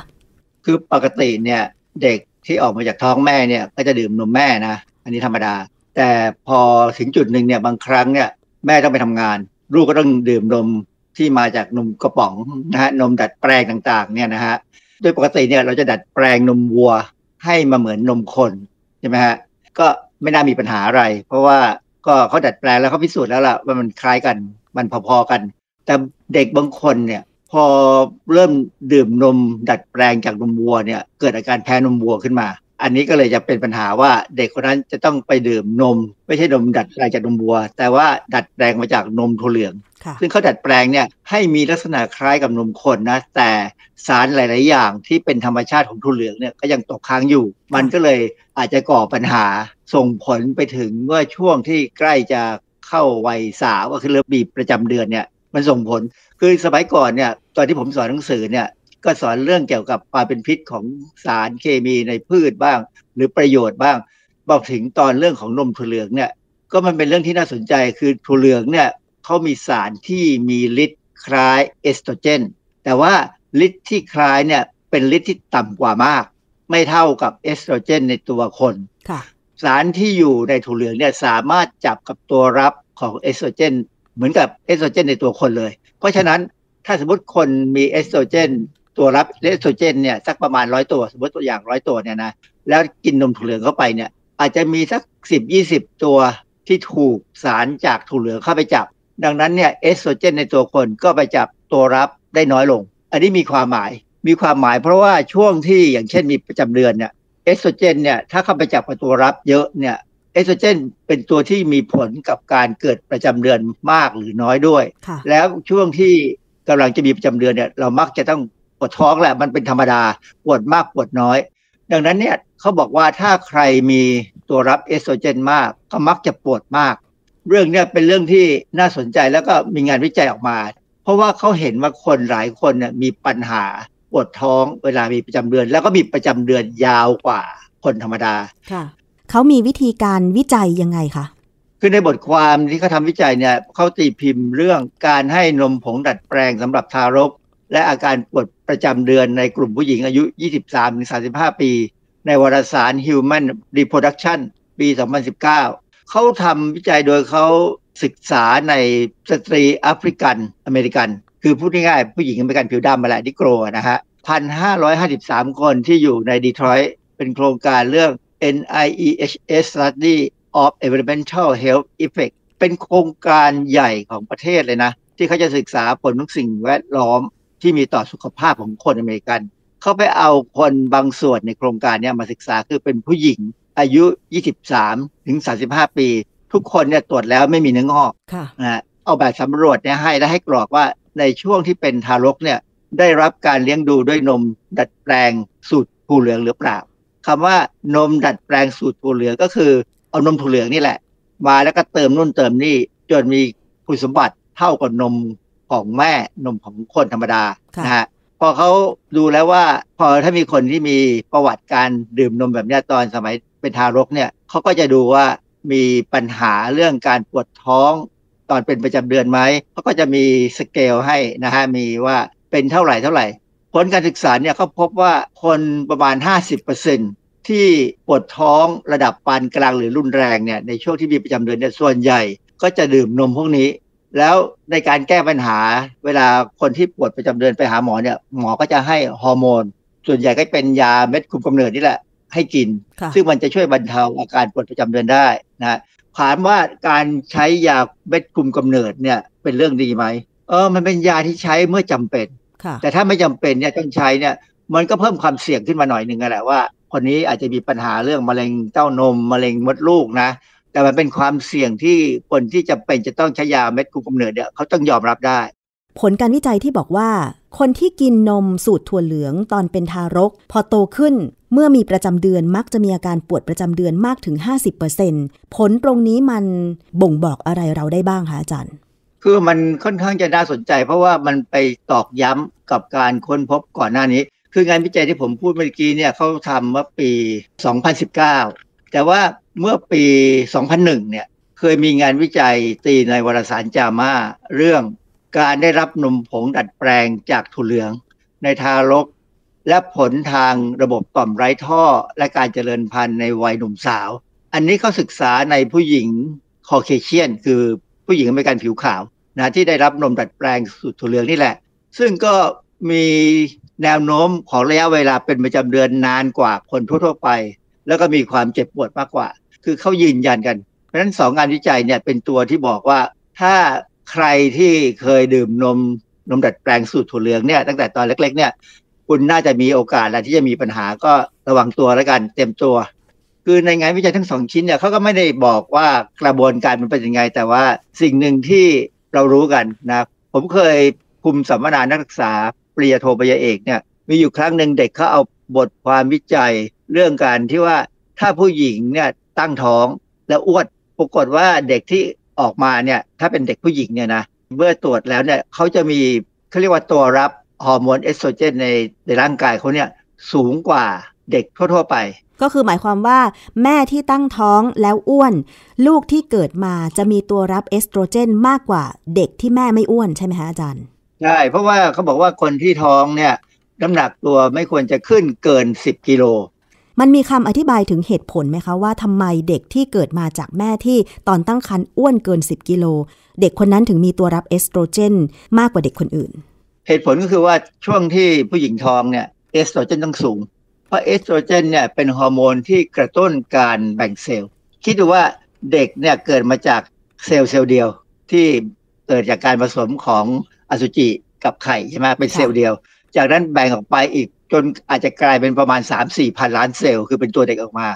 คือปกติเนี่ยเด็กที่ออกมาจากท้องแม่เนี่ยก็จะดื่มนมแม่นะ อันนี้ธรรมดา แต่พอถึงจุดหนึ่งเนี่ยบางครั้งเนี่ยแม่ต้องไปทำงาน ลูกก็ต้องดื่มนมที่มาจากนมกระป๋องนะฮะนมดัดแปลงต่างๆเนี่ยนะฮะโดยปกติเนี่ยเราจะดัดแปลงนมวัวให้มาเหมือนนมคนใช่ไหมฮะก็ไม่น่ามีปัญหาอะไร เพราะว่าก็เขาดัดแปลงแล้วเขาพิสูจน์แล้วล่ะว่ามันคล้ายกันมันพอๆกันแต่เด็กบางคนเนี่ยพอเริ่มดื่มนมดัดแปลงจากนมวัวเนี่ยเกิดอาการแพ้นมวัวขึ้นมา อันนี้ก็เลยจะเป็นปัญหาว่าเด็กคนนั้นจะต้องไปดื่มนม ไม่ใช่นมดัดแปลงจากนมวัว แต่ว่าดัดแปลงมาจากนมถั่วเหลืองซึ่งเขาดัดแปลงเนี่ยให้มีลักษณะคล้ายกับนมคนนะแต่สารหลาย ๆ อย่างที่เป็นธรรมชาติของถั่วเหลืองเนี่ยก็ยังตกค้างอยู่ มันก็เลยอาจจะก่อปัญหาส่งผลไปถึงเมื่อช่วงที่ใกล้จะเข้าวัยสาวก็คือเริ่มบีบประจำเดือนเนี่ยมันส่งผล คือสมัยก่อนเนี่ย ตอนที่ผมสอนหนังสือเนี่ย ก็สอนเรื่องเกี่ยวกับความเป็นพิษของสารเคมีในพืชบ้าง หรือประโยชน์บ้าง บอกถึงตอนเรื่องของนมถั่วเหลืองเนี่ย ก็มันเป็นเรื่องที่น่าสนใจ คือถั่วเหลืองเนี่ยเขามีสารที่มีฤทธิ์คล้ายเอสโตรเจน แต่ว่าฤทธิ์ที่คล้ายเนี่ย เป็นฤทธิ์ที่ต่ำกว่ามาก ไม่เท่ากับเอสโตรเจนในตัวคนสารที่อยู่ในถั่วเหลืองเนี่ย สามารถจับกับตัวรับของเอสโตรเจนเหมือนกับเอสโตรเจนในตัวคนเลย เพราะฉะนั้นถ้าสมมติคนมีเอสโตรเจนตัวรับเอสโตรเจนเนี่ยสักประมาณร้อยตัว สมมติตัวอย่างร้อยตัวเนี่ยนะแล้วกินนมถั่วเหลืองเข้าไปเนี่ยอาจจะมีสักสิบยี่สิบตัวที่ถูกสารจากถั่วเหลืองเข้าไปจับ ดังนั้นเนี่ยเอสโตรเจนในตัวคนก็ไปจับตัวรับได้น้อยลง อันนี้มีความหมายมีความหมาย เพราะว่าช่วงที่อย่างเช่นมีประจำเดือนเนี่ยเอสโตรเจนเนี่ยถ้าเข้าไปจับ กับตัวรับเยอะเนี่ยเอสโตรเจนเป็นตัวที่มีผลกับการเกิดประจำเดือนมากหรือน้อยด้วย แล้วช่วงที่กำลังจะมีประจำเดือนเนี่ยเรามักจะต้องปวดท้องแหละมันเป็นธรรมดา ปวดมากปวดน้อย ดังนั้นเนี่ยเขาบอกว่าถ้าใครมีตัวรับเอสโตรเจน มาก ก็มักจะปวดมาก เรื่องเนี้ยเป็นเรื่องที่น่าสนใจแล้วก็มีงานวิจัยออกมา เพราะว่าเขาเห็นว่าคนหลายคนเนี่ยมีปัญหาปวดท้องเวลามีประจำเดือน แล้วก็มีประจำเดือนยาวกว่าคนธรรมดาเขามีวิธีการวิจัยยังไงคะ คือในบทความที่เขาทำวิจัยเนี่ยเขาตีพิมพ์เรื่องการให้นมผงดัดแปลงสำหรับทารก และอาการปวดประจำเดือนในกลุ่มผู้หญิงอายุ 23-35 ปี ในวารสาร Human Reproduction ปี 2019 เขาทำวิจัยโดยเขาศึกษาในสตรีแอฟริกันอเมริกัน คือพูดง่ายๆผู้หญิงอเมริกันผิวดำมาแหละนิโกรนะฮะ 1,553 คนที่อยู่ในดีทรอยต์เป็นโครงการเรื่อง NIEHS Study of Environmental Health Effect เป็นโครงการใหญ่ของประเทศเลยนะ ที่เขาจะศึกษาผลของสิ่งแวดล้อมที่มีต่อสุขภาพของคนอเมริกัน เขาไปเอาคนบางส่วนในโครงการนี้มาศึกษาคือเป็นผู้หญิงอายุ 23 ถึง 35 ปี ทุกคนเนี่ยตรวจแล้วไม่มีเนื้องอกนะเอาแบบสำรวจเนี่ยให้และให้กรอกว่าในช่วงที่เป็นทารกเนี่ยได้รับการเลี้ยงดูด้วยนมดัดแปลงสูตรผู้เหลืองหรือเปล่าคำว่านมดัดแปลงสูตรถั่วเหลืองก็คือเอานมถั่วเหลืองนี่แหละ มาแล้วก็เติมนุ่นเติมนี่จนมีคุณสมบัติเท่ากับนมของแม่นมของคนธรรมดานะฮะพอเขาดูแล้วว่า พอถ้ามีคนที่มีประวัติการดื่มนมแบบนี้ตอนสมัยเป็นทารกเนี่ยเขาก็จะดูว่ามีปัญหาเรื่องการปวดท้องตอนเป็นประจำเดือนไหมเขาก็จะมีสเกลให้นะฮะมีว่าเป็นเท่าไหร่เท่าไหร่ผลการศึกษาเนี่ยเขาพบว่าคนประมาณ50%ที่ปวดท้องระดับปานกลางหรือรุนแรงเนี่ยในช่วงที่มีประจำเดือนเนี่ยส่วนใหญ่ก็จะดื่มนมพวกนี้แล้วในการแก้ปัญหา เวลาคนที่ปวดประจำเดือนไปหาหมอเนี่ยหมอก็จะให้ฮอร์โมน ส่วนใหญ่ก็เป็นยาเม็ดคุมกำเนิดนี่แหละให้กิน ซึ่งมันจะช่วยบรรเทาอาการปวดประจำเดือนได้นะถามว่าการใช้ยาเม็ดคุมกำเนิดเนี่ยเป็นเรื่องดีไหมเออมันเป็นยาที่ใช้เมื่อจำเป็นแต่ถ้าไม่จำเป็นเนี่ยต้องใช้เนี่ยมันก็เพิ่มความเสี่ยงขึ้นมาหน่อยหนึ่งแหละว่าคนนี้อาจจะมีปัญหาเรื่องมะเร็งเต้านมมะเร็งมดลูกนะแต่มันเป็นความเสี่ยงที่คนที่จะเป็นจะต้องใช้ยาเม็ดคุมกำเนิดเนี่ยเขาต้องยอมรับได้ ผลการวิจัยที่บอกว่า คนที่กินนมสูตรถั่วเหลือง ตอนเป็นทารก พอโตขึ้นเมื่อมีประจำเดือนมักจะมีอาการปวดประจำเดือนมากถึง50%ผลตรงนี้มันบ่งบอกอะไรเราได้บ้างคะอาจารย์คือมันค่อนข้างจะน่าสนใจ เพราะว่ามันไปตอกย้ำกับการค้นพบก่อนหน้านี้ คืองานวิจัยที่ผมพูดเมื่อกี้เนี่ยเขาทำเมื่อปี 2019 แต่ว่าเมื่อปี 2001 เนี่ยเคยมีงานวิจัยตีในวารสารจามา เรื่องการได้รับนมผงดัดแปลงจากถั่วเหลือง ในทารก และผลทางระบบต่อมไร้ท่อ และการเจริญพันธุ์ในวัยหนุ่มสาว อันนี้เขาศึกษาในผู้หญิงคอเคเชียนคือผู้หญิงอเมริกันผิวขาวนะที่ได้รับนมดัดแปลงสูตรถั่วเหลืองนี่แหละ ซึ่งก็มีแนวโน้มของระยะเวลาเป็นประจำเดือนนานกว่าคนทั่วๆไป แล้วก็มีความเจ็บปวดมากกว่า คือเขายืนยันกัน เพราะฉะนั้นสองงานวิจัยเนี่ย เป็นตัวที่บอกว่าถ้าใครที่เคยดื่มนมนมดัดแปลงสูตรถั่วเหลืองเนี่ย ตั้งแต่ตอนเล็กๆเนี่ย คุณน่าจะมีโอกาสและที่จะมีปัญหาก็ระวังตัวแล้วกันเต็มตัว คือในงานวิจัยทั้งสองชิ้นเนี่ยเขาก็ไม่ได้บอกว่ากระบวนการมันเป็นยังไงแต่ว่าสิ่งหนึ่งที่เรารู้กันนะ ผมเคยคุมสัมมนานักศึกษา ปริยโทปริยเอกเนี่ย มีอยู่ครั้งหนึ่งเด็กเขาเอาบทความวิจัยเรื่องการที่ว่าถ้าผู้หญิงเนี่ยตั้งท้อง แล้วอ้วนปรากฏว่าเด็กที่ออกมาเนี่ยถ้าเป็นเด็กผู้หญิงเนี่ยนะเมื่อตรวจแล้วเนี่ยเขาจะมีเขาเรียกว่าตัวรับฮอร์โมนเอสโตรเจนในในร่างกายเขาเนี่ยสูงกว่าเด็กทั่ว ๆไปก็คือหมายความว่าแม่ที่ตั้งท้องแล้วอ้วน ลูกที่เกิดมาจะมีตัวรับเอสโตรเจนมากกว่าเด็กที่แม่ไม่อ้วนใช่ไหมคะอาจารย์ใช่เพราะว่าเขาบอกว่าคนที่ท้องเนี่ยน้ำหนักตัวไม่ควรจะขึ้นเกิน 10กิโลมันมีคำอธิบายถึงเหตุผลไหมคะว่าทำไมเด็กที่เกิดมาจากแม่ที่ตอนตั้งครรภ์อ้วนเกิน10กิโลเด็กคนนั้นถึงมีตัวรับเอสโตรเจนมากกว่าเด็กคนอื่นเหตุผลก็คือว่าช่วงที่ผู้หญิงท้องเนี่ยเอสโตรเจนต้องสูงพราะเอสโตรเจนเนี่ยเป็นฮอร์โมนที่กระตุ้นการแบ่งเซลล์ คิดดูว่าเด็กเนี่ยเกิดมาจากเซลล์เซลล์เดียวที่เกิดจากการผสมของอสุจิกับไข่ ใช่ไหมเป็นเซลล์เดียว จากนั้นแบ่งออกไปอีกจนอาจจะกลายเป็นประมาณ 3 4 พันล้านเซลล์คือเป็นตัวเด็กออกมา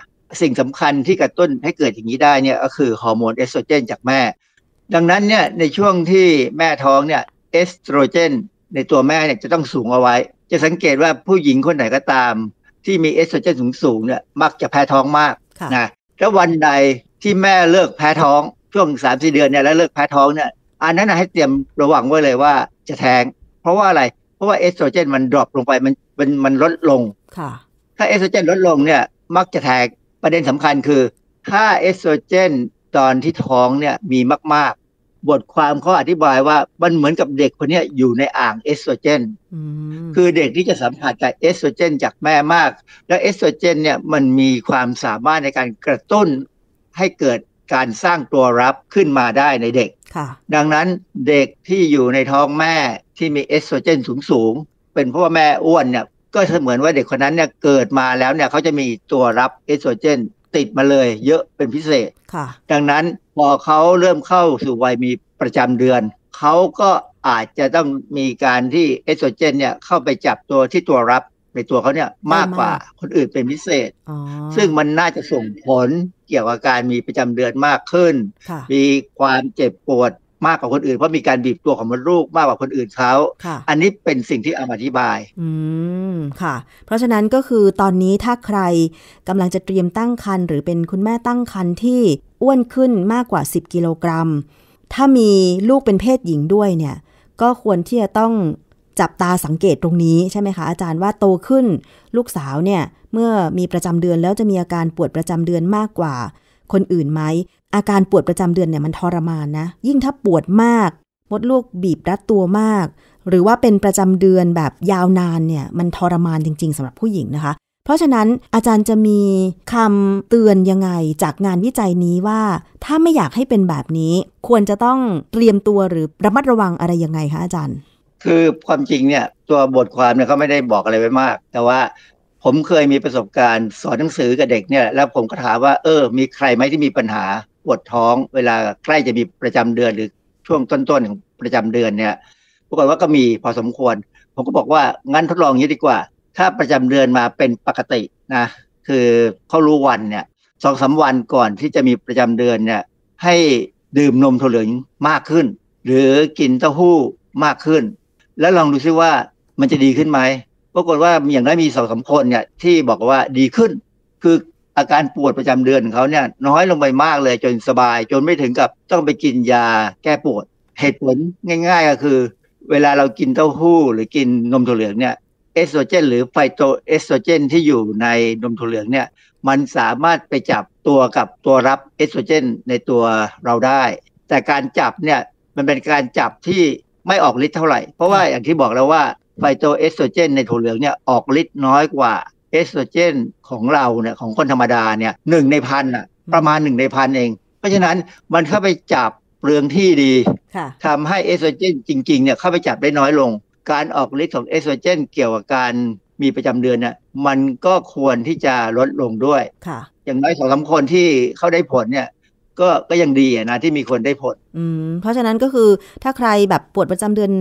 สิ่งสำคัญที่กระตุ้นให้เกิดอย่างนี้ได้เนี่ยก็คือฮอร์โมนเอสโตรเจนจากแม่ ดังนั้นเนี่ยในช่วงที่แม่ท้องเนี่ยเอสโตรเจนในตัวแม่เนี่ยจะต้องสูงเอาไว้ จะสังเกตว่าผู้หญิงคนไหนก็ตามที่มีเอสโตรเจนสูงๆเนี่ยมักจะแพ้ท้องมากนะถ้าวันใดที่แม่เลิกแพ้ท้อง ช่วงสามสี่เดือนเนี่ยแล้วเลิกแพ้ท้องเนี่ยอันนั้นให้เตรียมระวังไว้เลยว่าจะแท้งเพราะว่าอะไรเพราะว่าเอสโตรเจนมันดรอปลงไปมันมันมันลดลงถ้าเอสโตรเจน ลดลงเนี่ยมักจะแท้งประเด็นสำคัญคือถ้าเอสโตรเจนตอนที่ท้องเนี่ยมีมากบทความเขาอธิบายว่ามันเหมือนกับเด็กคนนี้อยู่ในอ่างเอสโตรเจนคือเด็กที่จะสัมผัสกับเอสโตรเจน จากแม่มากและเอสโตรเจนเนี่ยมันมีความสามารถในการกระตุ้นให้เกิดการสร้างตัวรับขึ้นมาได้ในเด็กดังนั้นเด็กที่อยู่ในท้องแม่ที่มีเอสโตรเจน สูงงเป็นเพราะว่าแม่อ้วนเนี่ย ก็เสมือนว่าเด็กคนนั้นเนี่ยเกิดมาแล้วเนี่ยเขาจะมีตัวรับเอสโตรเจน ติดมาเลย เยอะเป็นพิเศษดังนั้นพอเขาเริ่มเข้าสู่วัยมีประจำเดือนเขาก็อาจจะต้องมีการที่เอสโตรเจนเนี่ยเข้าไปจับตัวที่ตัวรับในตัวเขาเนี่ยมากกว่าคนอื่นเป็นพิเศษ ซึ่งมันน่าจะส่งผลเกี่ยวกับการมีประจำเดือนมากขึ้น มีความเจ็บปวดมากกว่าคนอื่นเพราะมีการบีบตัวของมดลูกมากกว่าคนอื่นเขาอันนี้เป็นสิ่งที่เอามาอธิบาย อืมค่ะ เพราะฉะนั้นก็คือตอนนี้ถ้าใครกำลังจะเตรียมตั้งครรภ์หรือเป็นคุณแม่ตั้งครรภ์ที่อ้วนขึ้นมากกว่า 10 กิโลกรัม ถ้ามีลูกเป็นเพศหญิงด้วยเนี่ย ก็ควรที่จะต้องจับตาสังเกตตรงนี้ใช่ไหมคะอาจารย์ว่าโตขึ้น ลูกสาวเนี่ย เมื่อมีประจำเดือนแล้วจะมีอาการปวดประจำเดือนมากกว่า คนอื่นไหมอาการปวดประจำเดือนเนี่ยมันทรมานนะยิ่งถ้าปวดมาก มดลูกบีบรัดตัวมาก หรือว่าเป็นประจำเดือนแบบยาวนานเนี่ยมันทรมานจริง ๆสำหรับผู้หญิงนะคะ เพราะฉะนั้นอาจารย์จะมีคำเตือนยังไง จากงานวิจัยนี้ว่าถ้าไม่อยากให้เป็นแบบนี้ ควรจะต้องเตรียมตัวหรือระมัดระวังอะไรยังไงคะอาจารย์ คือความจริงเนี่ยตัวบทความเนี่ยเขาไม่ได้บอกอะไรไว้มาก แต่ว่าผมเคยมีประสบการณ์สอนหนังสือกับเด็กเนี่ย แล้วผมก็ถามว่า เออ มีใครไหมที่มีปัญหาปวดท้องเวลาใกล้จะมีประจำเดือนหรือช่วงต้นๆของประจำเดือนเนี่ย ปรากฏว่าก็มีพอสมควร ผมก็บอกว่างั้นทดลองนี้ดีกว่า ถ้าประจำเดือนมาเป็นปกตินะคือเขารู้วันเนี่ยสองสาวันก่อนที่จะมีประจำเดือนเนี่ย ให้ดื่มนมถั่วเหลืองมากขึ้น หรือกินเต้าหู้มากขึ้น แล้วลองดูซิว่ามันจะดีขึ้นไหมปรากฏว่าอย่างน้อยมีสองสาคนเนี่ยที่บอกว่าดีขึ้นคืออาการปวดประจำเดือนเขาเนี่ยน้อยลงไปมากเลยจนสบาย จนไม่ถึงกับต้องไปกินยาแก้ปวด เหตุผลง่ายๆก็คือ เวลาเรากินเต้าหู้หรือกินนมถั่วเหลืองเนี่ยเอสโตรเจนหรือไฟโตเอสโตรเจนที่อยู่ในนมถั่วเหลืองเนี่ยมันสามารถไปจับตัวกับตัวรับเอสโตรเจนในตัวเราได้ แต่การจับเนี่ยมันเป็นการจับที่ไม่ออกฤทธิ์เท่าไหร่ เพราะว่าอย่างที่บอกแล้วว่าไฟโตเอสโตรเจนในถั่วเหลืองเนี่ยออกฤทธิ์น้อยกว่าเอสโตรเจน ของเราเนี่ยของคนธรรมดาเนี่ยหนึ่งในพันอะประมาณหนึ่งในพันเอง เพราะฉะนั้นมันเข้าไปจับเปลืองที่ดีทำให้เอสโตรเจนจริงๆเนี่ยเข้าไปจับได้น้อยลง การออกฤทธิ์ของเอสโตรเจนเกี่ยวกับการมีประจำเดือนเนี่ยมันก็ควรที่จะลดลงด้วยอย่างน้อยสองสาคนที่เขาได้ผลเนี่ยก็ก็ยังดีนะที่มีคนได้ผลอืมเพราะฉะนั้นก็คือถ้าใครแบบปวดประจำเดือน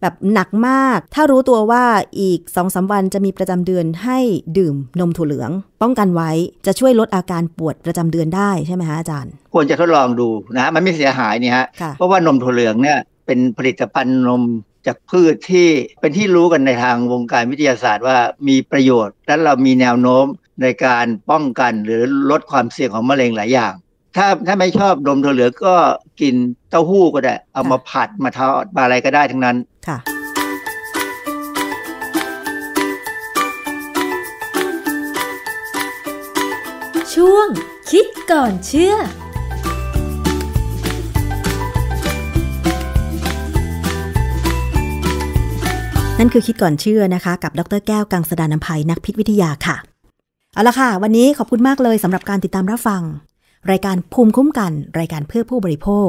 แบบหนักมากถ้ารู้ตัวว่าอีกสองสาวันจะมีประจำเดือนให้ดื่มนมถั่วเหลือง ป้องกันไว้จะช่วยลดอาการปวดประจำเดือนได้ใช่ไหมฮะอาจารย์ ควรจะทดลองดูนะมันไม่เสียหายนี่ฮะเพราะว่านมถั่วเหลืองเนี่ยเป็นผลิตภัณฑ์นมจากพืชที่เป็นที่รู้กันในทางวงการวิทยาศาสตร์ว่ามีประโยชน์และเรามีแนวโน้มในการป้องกันหรือลดความเสี่ยงของมะเร็งหลายอย่าง ถ้าถ้าไม่ชอบนมถั่วเหลืองก็กินเต้าหู้ก็ได้ เอามาผัดมาทอดมาอะไรก็ได้ทั้งนั้นค่ะช่วงคิดก่อนเชื่อ นั่นคือคิดก่อนเชื่อนะคะ กับดรแก้วกังสดานนภัยนักพิษวิทยาค่ะ เอาละค่ะ วันนี้ขอบคุณมากเลยสำหรับการติดตามรับฟัง รายการภูมิคุ้มกัน รายการเพื่อผู้บริโภค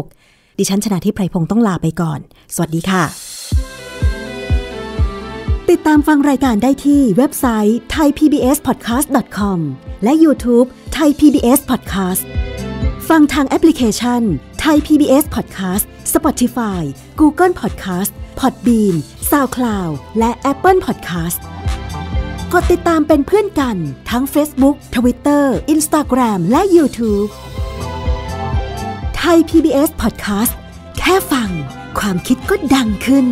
ดิฉันชนะทิพไพรพงศ์ต้องลาไปก่อน สวัสดีค่ะติดตามฟังรายการได้ที่เว็บไซต์ thaipbspodcast.com และ YouTube Thai PBS Podcast ฟังทางแอปพลิเคชัน Thai PBS Podcast Spotify Google Podcast Podbean SoundCloud และ Apple Podcast กดติดตามเป็นเพื่อนกันทั้ง Facebook Twitter Instagram และ YouTube ไทย PBS Podcast แค่ฟังความคิดก็ดังขึ้น